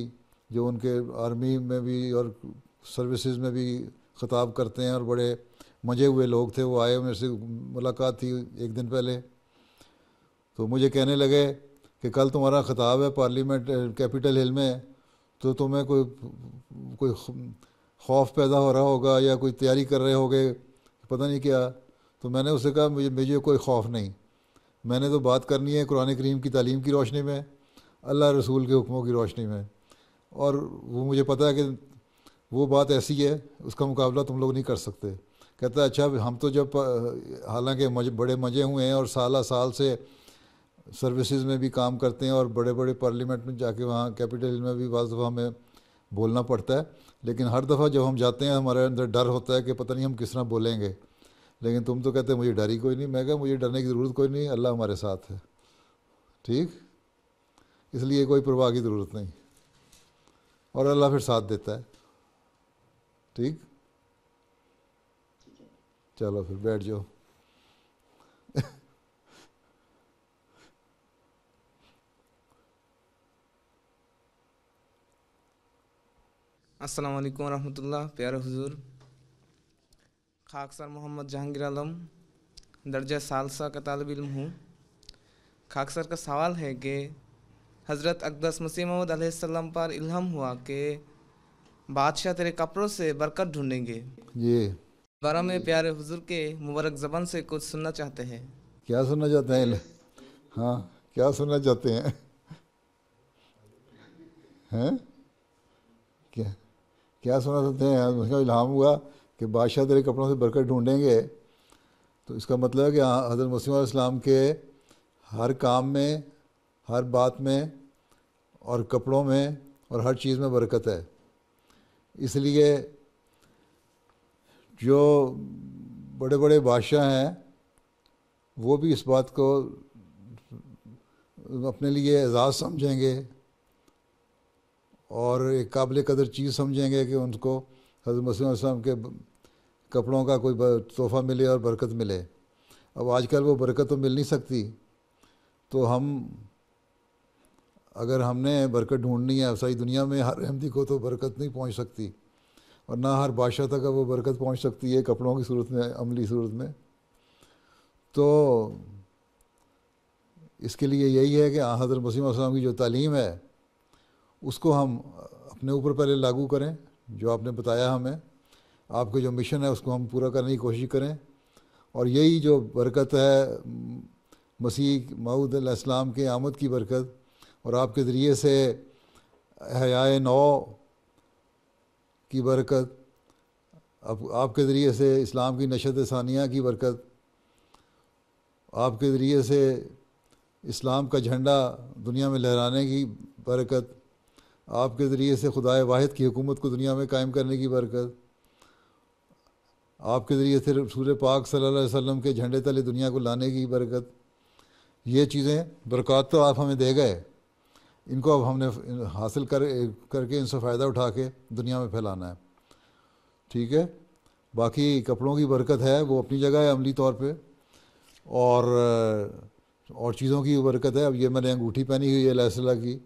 जो उनके आर्मी में भी और सर्विसेज में भी ख़ताब करते हैं और बड़े मजे हुए लोग थे वो आए मेरे से मुलाकात थी एक दिन पहले तो मुझे कहने लगे कि कल तुम्हारा ख़ताब है पार्लियामेंट कैपिटल हिल में तो तुम्हें कोई कोई खौफ पैदा हो रहा होगा या कोई तैयारी कर रहे होगे पता नहीं क्या तो मैंने उससे कहा मुझे मुझे कोई खौफ नहीं मैंने तो बात करनी है कुरान करीम की तालीम की रोशनी में अल्लाह रसूल के हुक्मों की रोशनी में और वो मुझे पता है कि वो बात ऐसी है उसका मुकाबला तुम लोग नहीं कर सकते कहता है अच्छा हम तो जब हालांकि बड़े मज़े हुए हैं और साल साल से सर्विसेज में भी काम करते हैं और बड़े बड़े पार्लियामेंट में जाके वहाँ कैपिटल में भी बस हमें बोलना पड़ता है लेकिन हर दफ़ा जब हम जाते हैं हमारे अंदर डर होता है कि पता नहीं हम किस तरह बोलेंगे लेकिन तुम तो कहते मुझे डर ही कोई नहीं मैं कह मुझे डरने की ज़रूरत कोई नहीं अल्लाह हमारे साथ है ठीक इसलिए कोई परवाह की ज़रूरत नहीं और अल्लाह फिर साथ देता है ठीक चलो फिर बैठ जाओ अस्सलाम वालेकुम रहमतुल्लाह प्यारे हुजूर खाकसर मोहम्मद जहांगीर आलम दर्जा सालसा का तालब इल्म हूँ खाकसर का सवाल है कि हज़रत अकदस मसीह महमूद पर इल्हम हुआ कि बादशाह तेरे कपड़ों से बरकत ढूंढेंगे ये बारा में प्यारे हुजूर के मुबारक जबान से कुछ सुनना चाहते हैं क्या सुनना चाहते हैं हाँ क्या सुनना चाहते हैं हैं क्या क्या सुना सकते हैं उसका इल्हाम हुआ कि बादशाह तेरे कपड़ों से बरकत ढूंढेंगे तो इसका मतलब है कि हज़रत मसीम इस्लाम के हर काम में हर बात में और कपड़ों में और हर चीज़ में बरकत है इसलिए जो बड़े बड़े बादशाह हैं वो भी इस बात को अपने लिए एजाज़ समझेंगे और एक काबिल कदर चीज़ समझेंगे कि उनको हजरत मसीम के कपड़ों का कोई तोहफ़ा मिले और बरकत मिले अब आजकल वो बरकत तो मिल नहीं सकती तो हम अगर हमने बरकत ढूंढनी है सारी दुनिया में हर अहमदी को तो बरकत नहीं पहुंच सकती और ना हर बादशाह तक वो बरकत पहुंच सकती है कपड़ों की सूरत में अमली सूरत में तो इसके लिए यही है कि हाँ, हज़रत मसीम की जो तालीम है उसको हम अपने ऊपर पहले लागू करें जो आपने बताया हमें आपके जो मिशन है उसको हम पूरा करने की कोशिश करें और यही जो बरकत है मसीह मऊद इस्लाम के आमद की बरकत और आपके ज़रिए से हयाए नौ की बरकत अब आपके ज़रिए से इस्लाम की नशत सानिया की बरकत आपके ज़रिए से इस्लाम का झंडा दुनिया में लहराने की बरकत आपके ज़रिए से खुदा वाहिद की हुकूमत को दुनिया में कायम करने की बरकत आपके ज़रिए से रसूल पाक सल्लल्लाहु अलैहि वसल्लम के झंडे तले दुनिया को लाने की बरकत ये चीज़ें बरक़ात तो आप हमें दे गए इनको अब हमने हासिल कर करके इनसे फ़ायदा उठा के दुनिया में फैलाना है ठीक है बाकी कपड़ों की बरकत है वो अपनी जगह है अमली तौर पर और और चीज़ों की बरकत है अब ये मैंने अंगूठी पहनी हुई है लहसला की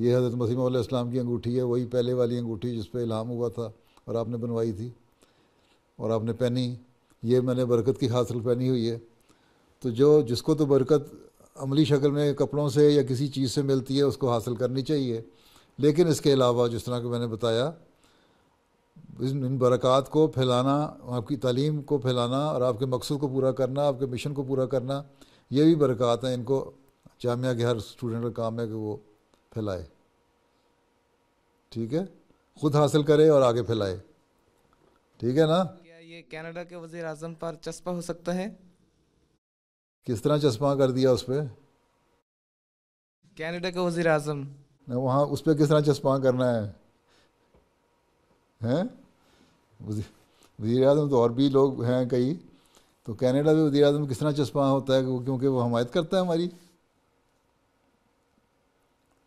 ये हज़रत मसीम इस्लाम की अंगूठी है वही पहले वाली अंगूठी जिस पर इलाम हुआ था और आपने बनवाई थी और आपने पहनी ये मैंने बरकत की हासिल पहनी हुई है तो जो जिसको तो बरकत अमली शक्ल में कपड़ों से या किसी चीज़ से मिलती है उसको हासिल करनी चाहिए लेकिन इसके अलावा जिस तरह के मैंने बताया इन बरक़ात को फैलाना आपकी तालीम को फैलाना और आपके मकसद को पूरा करना आपके मिशन को पूरा करना ये भी बरक़ात हैं इनको जामिया के हर स्टूडेंट का काम है कि वो फैलाए ठीक है खुद हासिल करे और आगे फैलाए ठीक है ना क्या ये कनाडा के वजीर आजम पर चस्पा हो सकता है किस तरह चस्पा कर दिया उस पर कैनेडा के वजीर आजम वहाँ उस पर किस तरह चस्पा करना है हैं वजीर अजम तो और भी लोग हैं कई तो कनाडा में वजी अजम किस तरह चस्पा होता है क्योंकि वो हमायत करता है हमारी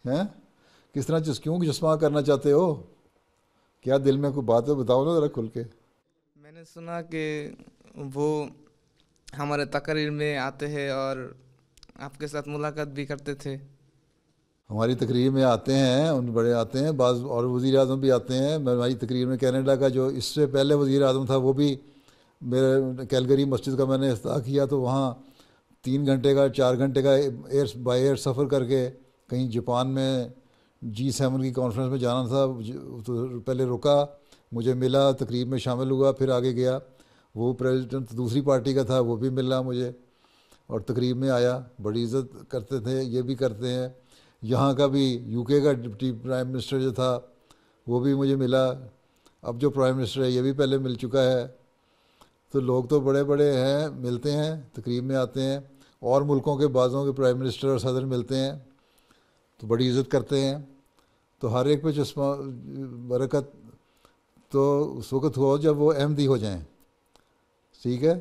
हैं किस तरह जिस क्यों जुस्मा करना चाहते हो क्या दिल में कोई बात है बताओ ना ज़रा खुल के मैंने सुना कि वो हमारे तकरीर में आते हैं और आपके साथ मुलाकात भी करते थे हमारी तकरीर में आते हैं उन बड़े आते हैं बाद और वज़ी अजम भी आते हैं हमारी तकरीर में कैनेडा का जो इससे पहले वज़ी अजम था वो भी मेरे कैलगरी मस्जिद का मैंने इस्ता किया तो वहाँ तीन घंटे का चार घंटे का एयर बाई एयर सफ़र करके कहीं जापान में जी सेवन की कॉन्फ्रेंस में जाना था तो पहले रुका मुझे मिला तकरीब में शामिल हुआ फिर आगे गया वो प्रेसिडेंट दूसरी पार्टी का था वो भी मिला मुझे और तकरीब में आया बड़ी इज़्ज़त करते थे ये भी करते हैं यहाँ का भी यूके का डिप्टी प्राइम मिनिस्टर जो था वो भी मुझे मिला अब जो प्राइम मिनिस्टर है ये भी पहले मिल चुका है तो लोग तो बड़े बड़े हैं मिलते हैं तकरीब में आते हैं और मुल्कों के बाज़ों के प्राइम मिनिस्टर और सदर मिलते हैं तो बड़ी इज़्ज़त करते हैं तो हर एक पे चश्मा बरकत तो उस वक़्त हो जब वो अहमदी हो जाएं ठीक है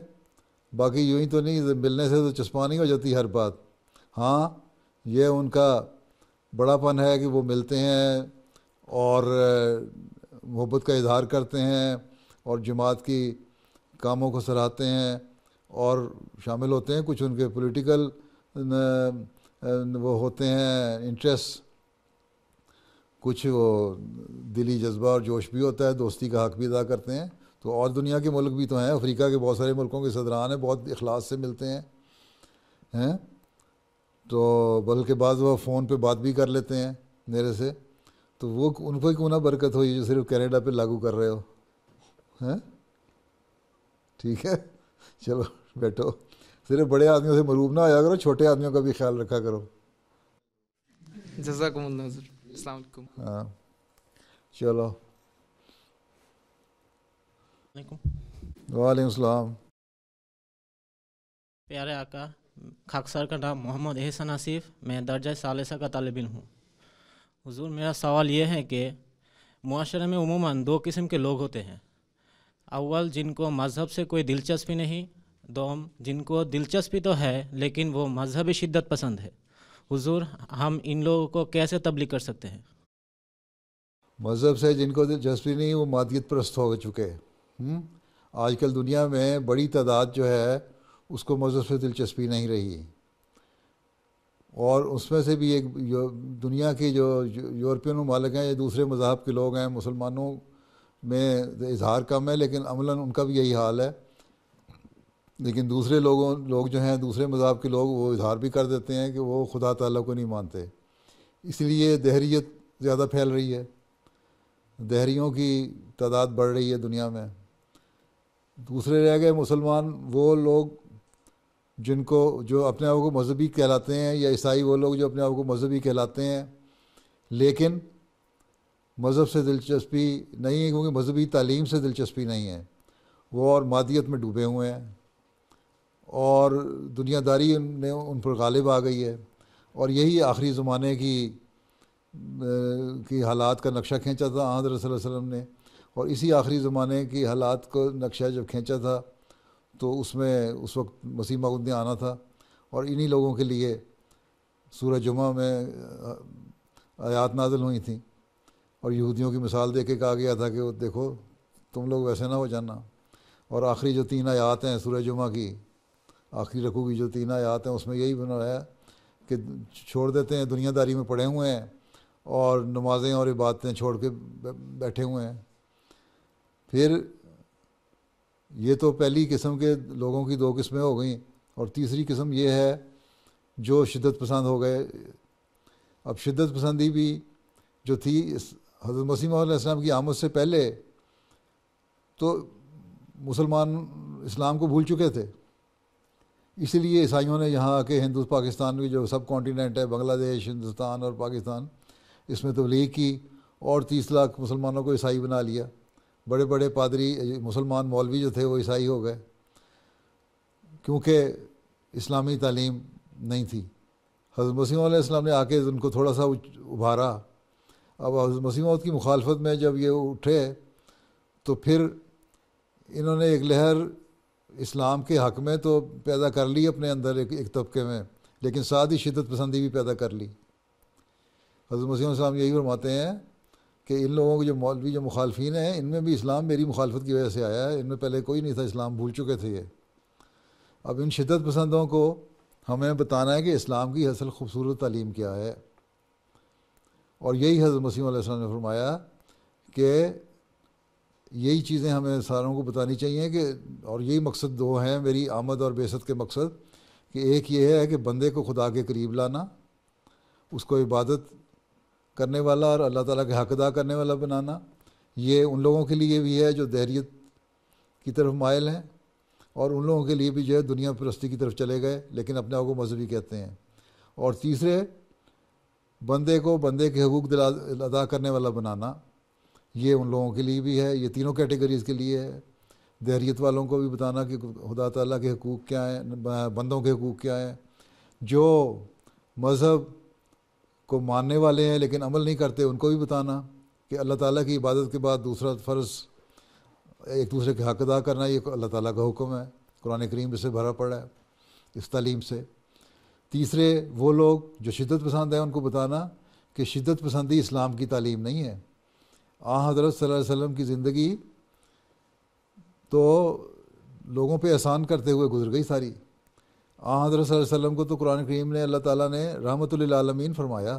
बाकी यूं ही तो नहीं मिलने से तो चश्मा नहीं हो जाती हर बात हाँ ये उनका बड़ापन है कि वो मिलते हैं और मोहब्बत का इजहार करते हैं और जमात की कामों को सराहते हैं और शामिल होते हैं कुछ उनके पॉलिटिकल वो होते हैं इंटरेस्ट कुछ वो दिली जज्बा और जोश भी होता है दोस्ती का हक भी अदा करते हैं तो और दुनिया के मुल्क भी तो हैं अफ्रीका के बहुत सारे मुल्कों के सदरान हैं बहुत अखलास से मिलते हैं हैं तो बल्कि बाद वह फ़ोन पे बात भी कर लेते हैं मेरे से तो वो उनको ही क्यों ना बरकत हुई जो सिर्फ कैनेडा पर लागू कर रहे हो हैं ठीक है चलो बैठो सिर्फ बड़े आदमियों से मरूब ना आया करो छोटे आदमियों का भी ख्याल रखा करो हाँ। चलो वालेकुम प्यारे आका खाकसर का नाम मोहम्मद एहसन आसिफ मैं दर्जा सालसा का तालबिन हूँ हजूर मेरा सवाल यह है कि माशरे में उमूमा दो किस्म के लोग होते हैं अव्वल जिनको मज़हब से कोई दिलचस्पी नहीं दोम जिनको दिलचस्पी तो है लेकिन वो मजहबी शिद्दत पसंद है हुजूर हम इन लोगों को कैसे तबलीग कर सकते हैं मज़हब से जिनको दिलचस्पी नहीं वो मादियत प्रस्त हो चुके हैं हम्म? आजकल दुनिया में बड़ी तादाद जो है उसको मज़हब से दिलचस्पी नहीं रही और उसमें से भी एक दुनिया की जो यूरोपियन ममालिक हैं या दूसरे मजहब के लोग हैं मुसलमानों में इजहार कम है लेकिन अमला उनका भी यही हाल है लेकिन दूसरे लोगों लोग जो हैं दूसरे मज़ाब के लोग वो इजहार भी कर देते हैं कि वो खुदा ताला को नहीं मानते इसलिए दहरीत ज़्यादा फैल रही है दहरीों की तादाद बढ़ रही है दुनिया में दूसरे रह गए मुसलमान वो लोग जिनको जो अपने आप को मजहबी कहलाते हैं या ईसाई वो लोग जो अपने आप को मजहबी कहलाते हैं लेकिन मज़हब से दिलचस्पी नहीं है क्योंकि मजहबी तालीम से दिलचस्पी नहीं है वो और मादियत में डूबे हुए हैं और दुनियादारी ने उन पर गालिब आ गई है और यही आखिरी ज़माने की की हालात का नक्शा खींचा था आंध्र वसल्लम ने और इसी आखिरी ज़माने की हालात को नक्शा जब खींचा था तो उसमें उस वक्त वसीमा मगुद ने आना था और इन्हीं लोगों के लिए सूरज जुमा में आयात नाजिल हुई थी और यहूदियों की मिसाल देखे कहा गया था कि देखो तुम लोग वैसे ना हो जाना और आखिरी जो तीन आयात हैं सूरज जुमा की आखिरी रखूगी जो तीन आयात हैं उसमें यही बनाया कि छोड़ देते हैं दुनियादारी में पड़े हुए हैं और नमाजें और इबादतें छोड़ के बैठे हुए हैं फिर ये तो पहली किस्म के लोगों की दो किस्में हो गई और तीसरी किस्म ये है जो शिदत पसंद हो गए अब शिदत पसंदी भी जो थी हज़रत मसीम की आमद से पहले तो मुसलमान इस्लाम को भूल चुके थे इसीलिए ईसाइयों ने यहाँ आके हिंदू पाकिस्तान की जो सब कॉन्टीनेंट है बांग्लादेश हिंदुस्तान और पाकिस्तान इसमें तबलीग तो की और तीस लाख मुसलमानों को ईसाई बना लिया बड़े बड़े पादरी मुसलमान मौलवी जो थे वो ईसाई हो गए क्योंकि इस्लामी तालीम नहीं थी हज़रत मसीम इस्लाम ने आके उनको थोड़ा सा उभारा अब हज़रत मसीम की मुखालफत में जब ये उठे तो फिर इन्होंने एक लहर इस्लाम के हक में तो पैदा कर ली अपने अंदर एक एक तबके में लेकिन साथ ही शिदत पसंदी भी पैदा कर ली हजरत मसीम यही फरमाते हैं कि इन लोगों के जो मौलवी जो मुखालफी हैं इनमें भी इस्लाम मेरी मुखालफत की वजह से आया है इनमें पहले कोई नहीं था इस्लाम भूल चुके थे ये अब इन शिदत पसंदों को हमें बताना है कि इस्लाम की असल खूबसूरत तालीम क्या है और यही हजरत मसीम ने फरमाया कि यही चीज़ें हमें सारों को बतानी चाहिए कि और यही मकसद दो हैं मेरी आमद और बेसत के मकसद कि एक ये है कि बंदे को खुदा के करीब लाना उसको इबादत करने वाला और अल्लाह ताला के हकदा करने वाला बनाना ये उन लोगों के लिए भी है जो दहरियत की तरफ मायल हैं और उन लोगों के लिए भी जो है दुनिया परस्ती की तरफ चले गए लेकिन अपने आप को मजहबी कहते हैं और तीसरे बंदे को बंदे के हकूक अदा करने वाला बनाना ये उन लोगों के लिए भी है ये तीनों कैटेगरीज़ के लिए है दहरीत वालों को भी बताना कि खुदा ताला के हकूक़ क्या हैं बंदों के हकूक़ क्या हैं जो मज़हब को मानने वाले हैं लेकिन अमल नहीं करते उनको भी बताना कि अल्लाह ताला की इबादत के बाद दूसरा फ़र्ज़ एक दूसरे के हक अदा करना ये अल्लाह ताला का हुक्म है कुरान करीम से भरा पड़ा है इस तलीम से तीसरे वो लोग जो शिदत पसंद है उनको बताना कि शिदत पसंदी इस्लाम की तालीम नहीं है आ हज़रत वसल्लम की ज़िंदगी तो लोगों पे एहसान करते हुए गुजर गई सारी आदर हज़रत वसल्लम को तो कुरान करीम ने अल्लाह ताला ने रहमतुल्लामीन फरमाया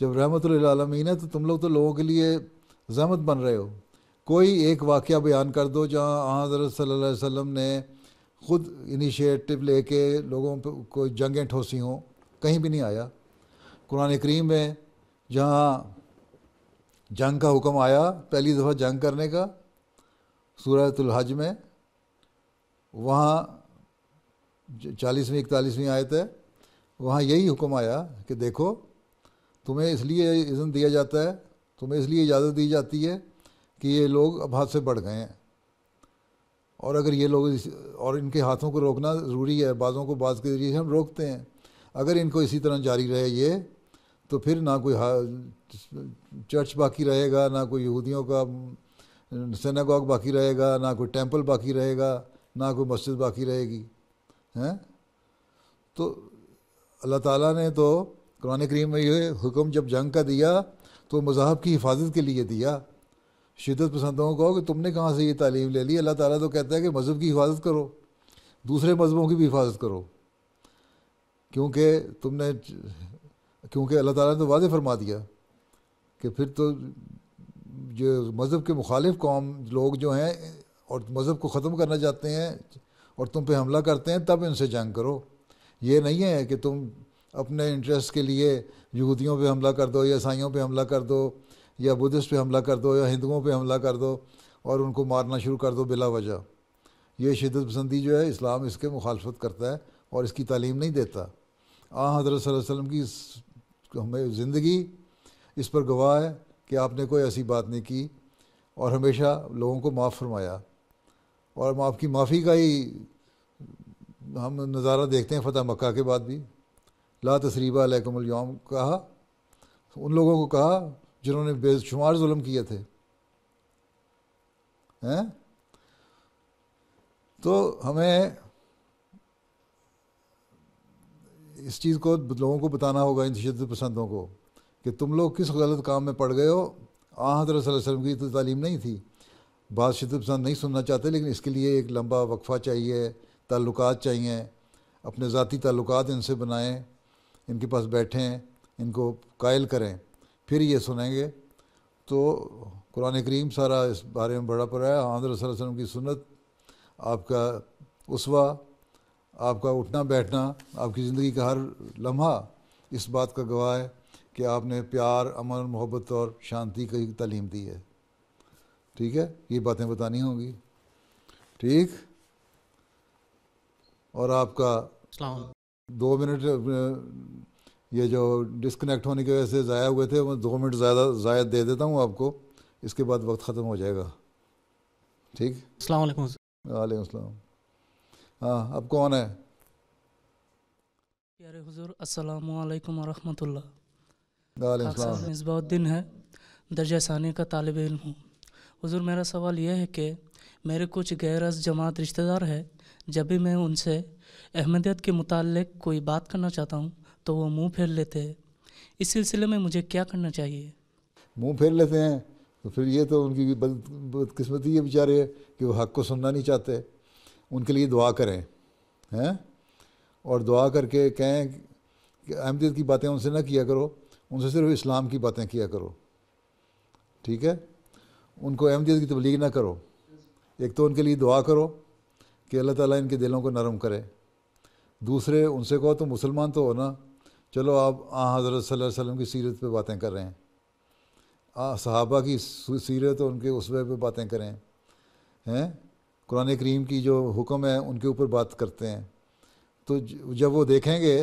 जब रहमतुल्लामीन है तो तुम लोग तो लोगों के लिए जहमत बन रहे हो कोई एक वाक़ बयान कर दो जहाँ हज़रत सल्ला ने ख़ुद इनिशिएटिव लेके लोगों पर कोई जंगें ठोसी हों कहीं भी नहीं आया कुरान करीम में जहाँ जंग का हुक्म आया पहली दफ़ा जंग करने का सूरतुल हज में वहाँ चालीसवीं इकतालीसवीं आयत है वहाँ यही हुक्म आया कि देखो तुम्हें इसलिए इज़्ज़त दिया जाता है तुम्हें इसलिए इजाज़त दी जाती है कि ये लोग अब हाथ से बढ़ गए हैं और अगर ये लोग और इनके हाथों को रोकना ज़रूरी है बाज़ों को बाज के ज़रिए हम रोकते हैं अगर इनको इसी तरह जारी रहे ये तो फिर ना कोई चर्च बाकी रहेगा ना कोई यहूदियों का सेनागॉग बाकी रहेगा ना कोई टेंपल बाकी रहेगा ना कोई मस्जिद बाकी रहेगी हैं तो अल्लाह ताला ने तो कुरान करीम में ये हुक्म जब जंग का दिया तो मज़हब की हिफाजत के लिए दिया शिदत पसंदों को कि तुमने कहाँ से ये तालीम ले ली अल्लाह ताला तो कहता है कि मज़हब की हिफाजत करो दूसरे मज़हबों की भी हिफाजत करो क्योंकि तुमने क्योंकि अल्लाह ताला ने तो वाज फरमा दिया कि फिर तो जो मज़हब के मुखालिफ कौम लोग जो हैं और मज़हब को ख़त्म करना चाहते हैं और तुम पे हमला करते हैं तब इनसे जंग करो ये नहीं है कि तुम अपने इंटरेस्ट के लिए यहूदियों पे हमला कर दो या ईसाइयों पे हमला कर दो या बुद्धिस्ट पे हमला कर दो या हिंदुओं पे हमला कर दो और उनको मारना शुरू कर दो बिला वजह यह शिदत पसंदी जो है इस्लाम इसके मुखालफत करता है और इसकी तालीम नहीं देता आ हजरत वसम की हमें ज़िंदगी इस पर गवाह है कि आपने कोई ऐसी बात नहीं की और हमेशा लोगों को माफ़ फरमाया और आपकी माफ़ी का ही हम नज़ारा देखते हैं फ़तह मक्का के बाद भी ला तसरीबा अलैकुमलयौम कहा उन लोगों को कहा जिन्होंने बेशुमार जुल्म किए थे हैं तो हमें इस चीज़ को लोगों को बताना होगा इन शिदत पसंदों को कि तुम लोग किस गलत काम में पड़ गए हो आ सल वसम की तो तालीम नहीं थी बात शिदत पसंद नहीं सुनना चाहते लेकिन इसके लिए एक लंबा वक्फ़ा चाहिए ताल्लुक चाहिए अपने ज़ाती ताल्लुक इनसे बनाएँ इनके पास बैठें इनको कायल करें फिर ये सुनेंगे तो कुरान करीम सारा इस बारे में बड़ा पड़ा है हजरत वसम की सुनत आपका उसवा आपका उठना बैठना आपकी ज़िंदगी का हर लम्हा इस बात का गवाह है कि आपने प्यार अमन मोहब्बत और शांति की तालीम दी है ठीक है ये बातें बतानी होंगी ठीक और आपका दो मिनट ये जो डिसकनेक्ट होने की वजह से ज़ाया हुए थे मैं दो मिनट ज़्यादा ज़ायद दे देता हूँ आपको इसके बाद वक्त ख़त्म हो जाएगा ठीक वालेकुम हाँ अब कौन है प्यारे हुजूर अस्सलाम वालेकुम वरहमतुल्लाह मिसबाउद्दीन है दर्जा सानी का तालब इल्म हूँ हुजूर मेरा सवाल यह है कि मेरे कुछ गैर जमात रिश्तेदार है जब भी मैं उनसे अहमदियत के मुतालिक कोई बात करना चाहता हूँ तो वो मुंह फेर लेते हैं इस सिलसिले में मुझे क्या करना चाहिए मुंह फेर लेते हैं तो फिर ये तो उनकी बदकिस्मती ये बेचारे कि वो हक को सुनना नहीं चाहते उनके लिए दुआ करें हैं और दुआ करके कहें कि अहमदियत की बातें उनसे ना किया करो उनसे सिर्फ इस्लाम की बातें किया करो ठीक है उनको अहमदियत की तबलीग ना करो एक तो उनके लिए दुआ करो कि अल्लाह ताला इनके दिलों को नरम करे दूसरे उनसे कहो तो मुसलमान तो हो ना चलो आप आ हज़रत वसल्लम की सीरत पे बातें कर रहे हैं आ सहाबा की सीरत उनके उस पे बातें करें हैं कुरान करीम की जो हुक्म है उनके ऊपर बात करते हैं तो जब वो देखेंगे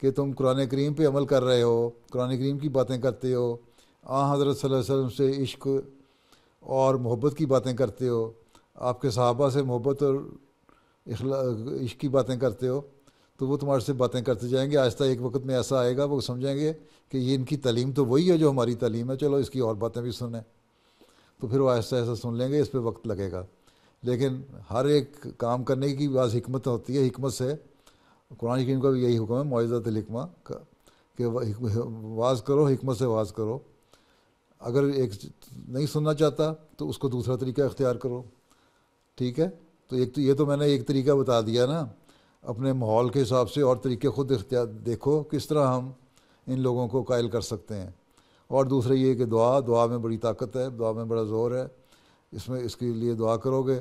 कि तुम कुरान करीम पे अमल कर रहे हो कुरान करीम की बातें करते हो आ हज़रत वसल्लम से इश्क और मोहब्बत की बातें करते हो आपके सहाबा से मोहब्बत और इश्क की बातें करते हो तो वो तुम्हारे से बातें करते जाएंगे आहिस्ता एक वक्त में ऐसा आएगा वो समझेंगे कि ये इनकी तलीम तो वही है जो हमारी तलीम है चलो इसकी और बातें भी सुने तो फिर वो आहिस्ता आहिस्ता सुन लेंगे इस पर वक्त लगेगा लेकिन हर एक काम करने की बात हमत होती है हमत से कुरान करीम का भी यही हुक्म है मुआजा हिकमा का कि वाज करो हमत से वाज करो अगर एक नहीं सुनना चाहता तो उसको दूसरा तरीका इख्तियार करो ठीक है तो एक तो ये तो मैंने एक तरीका बता दिया ना अपने माहौल के हिसाब से और तरीके खुद इख्तियार देखो किस तरह हम इन लोगों को कायल कर सकते हैं और दूसरा ये कि दुआ दुआ में बड़ी ताकत है दुआ में बड़ा ज़ोर है इसमें इसके लिए दुआ करोगे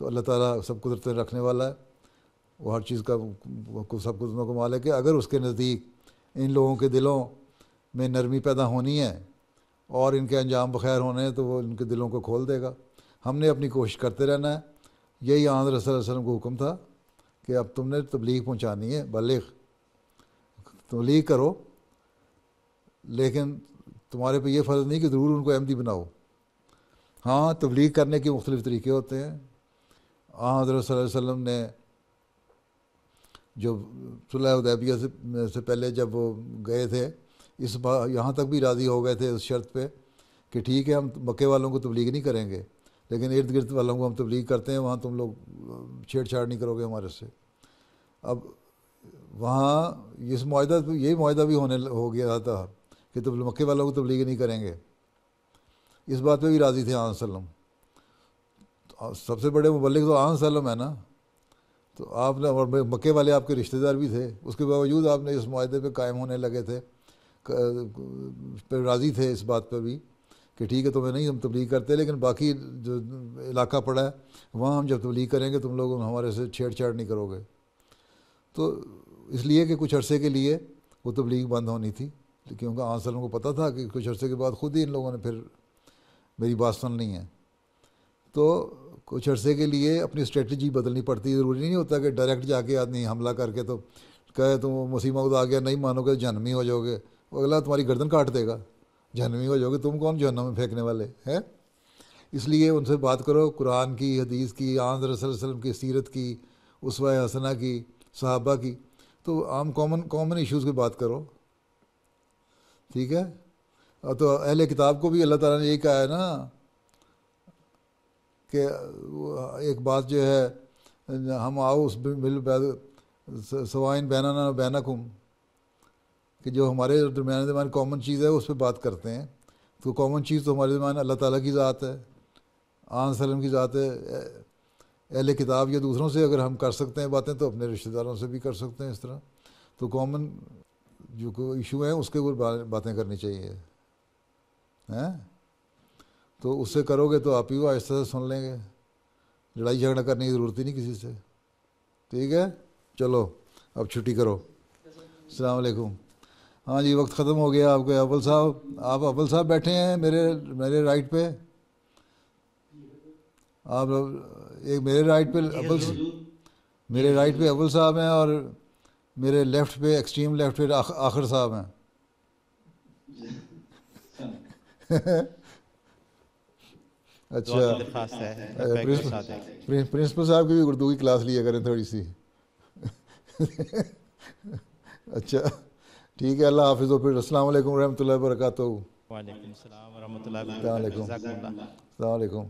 तो अल्लाह ताला सब कुदरत रखने वाला है वो हर चीज़ का सब कुदरतों को मालिक है अगर उसके नज़दीक इन लोगों के दिलों में नरमी पैदा होनी है और इनके अंजाम बखैर होने हैं तो वो इनके दिलों को खोल देगा हमने अपनी कोशिश करते रहना है यही आंद वसल्लम का हुक्म था कि अब तुमने तबलीग पहुँचानी है बलिग तबलीग करो लेकिन तुम्हारे पे ये फ़र्ज़ नहीं कि ज़रूर उनको अहमदी बनाओ हाँ तबलीग करने के मुख्तलिफ़ तरीके होते हैं वसल्लम ने जो सुलह उदैबिया से से पहले जब वो गए थे इस यहाँ तक भी राज़ी हो गए थे उस शर्त पे कि ठीक है हम मक्के वालों को तबलीग नहीं करेंगे लेकिन इर्द गिर्द वालों को हम तबलीग करते हैं वहाँ तुम लोग छेड़छाड़ नहीं करोगे हमारे से अब वहाँ इस माहा यही माहा भी होने हो गया था कि तुम मक्के वालों को तबलीग नहीं करेंगे इस बात पे भी राज़ी थे आसलम और सबसे बड़े मुबलिक तो आन सलम है ना तो आपने और मक्के वाले आपके रिश्तेदार भी थे उसके बावजूद आपने इस माहे पर कायम होने लगे थे पर राज़ी थे इस बात पर भी कि ठीक है तुम्हें नहीं हम तब्लीग करते लेकिन बाकी जो इलाका पड़ा है वहाँ हम जब तब्लीग करेंगे तुम लोग हमारे से छेड़छाड़ नहीं करोगे तो इसलिए कि कुछ अर्से के लिए वो तब्लीग बंद होनी थी क्योंकि आंसलों को पता था कि कुछ अर्से के बाद ख़ुद ही इन लोगों ने फिर मेरी बात सुन ली है तो कुछ अरसे के लिए अपनी स्ट्रेटजी बदलनी पड़ती है ज़रूरी नहीं होता कि डायरेक्ट जाके आदमी हमला करके तो कहे तुम मुसीमा उदा आ गया नहीं मानोगे तो जन्मी हो जाओगे वो अगला तुम्हारी गर्दन काट देगा जन्मी हो जाओगे तुम कौन जहनम में फेंकने वाले हैं इसलिए उनसे बात करो कुरान की हदीस की आंद रसलम की सीरत की उसवा हसना की सहाबा की तो आम कॉमन कॉमन इश्यूज़ की बात करो ठीक है तो अहले किताब को भी अल्लाह ताला ने यही कहा है ना कि एक बात जो है हम आओ उस बिल सवाइन बैनाना कुम कि जो हमारे दरमियान दरमान कॉमन चीज़ है उस पर बात करते हैं तो कॉमन चीज़ तो हमारे दरमान अल्लाह ताला की ज़ात है आन सलम की ज़ात है अहल किताब या दूसरों से अगर हम कर सकते हैं बातें तो अपने रिश्तेदारों से भी कर सकते हैं इस तरह तो कॉमन जो इशू हैं उसके ऊपर बातें करनी चाहिए हैं तो उससे करोगे तो आप ही वो आहिस्ता से सुन लेंगे लड़ाई झगड़ा करने की ज़रूरत ही नहीं किसी से ठीक है चलो अब छुट्टी करो सलामकुम हाँ जी वक्त ख़त्म हो गया आपके अवल साहब आप अवल साहब बैठे हैं मेरे मेरे राइट पे आप एक मेरे राइट पे अबल मेरे राइट पे अवल साहब हैं और मेरे लेफ्ट पे एक्सट्रीम लेफ्ट पे आखिर साहब हैं अच्छा प्रिंसिपल साहब की भी उर्दू की क्लास लिया करें थोड़ी सी अच्छा ठीक है अल्लाह हाफिज़ फिर अस्सलाम वालेकुम रहमतुल्लाहि व वरकatuh वालेकुम सलाम रहमतुल्लाहि वरकatuh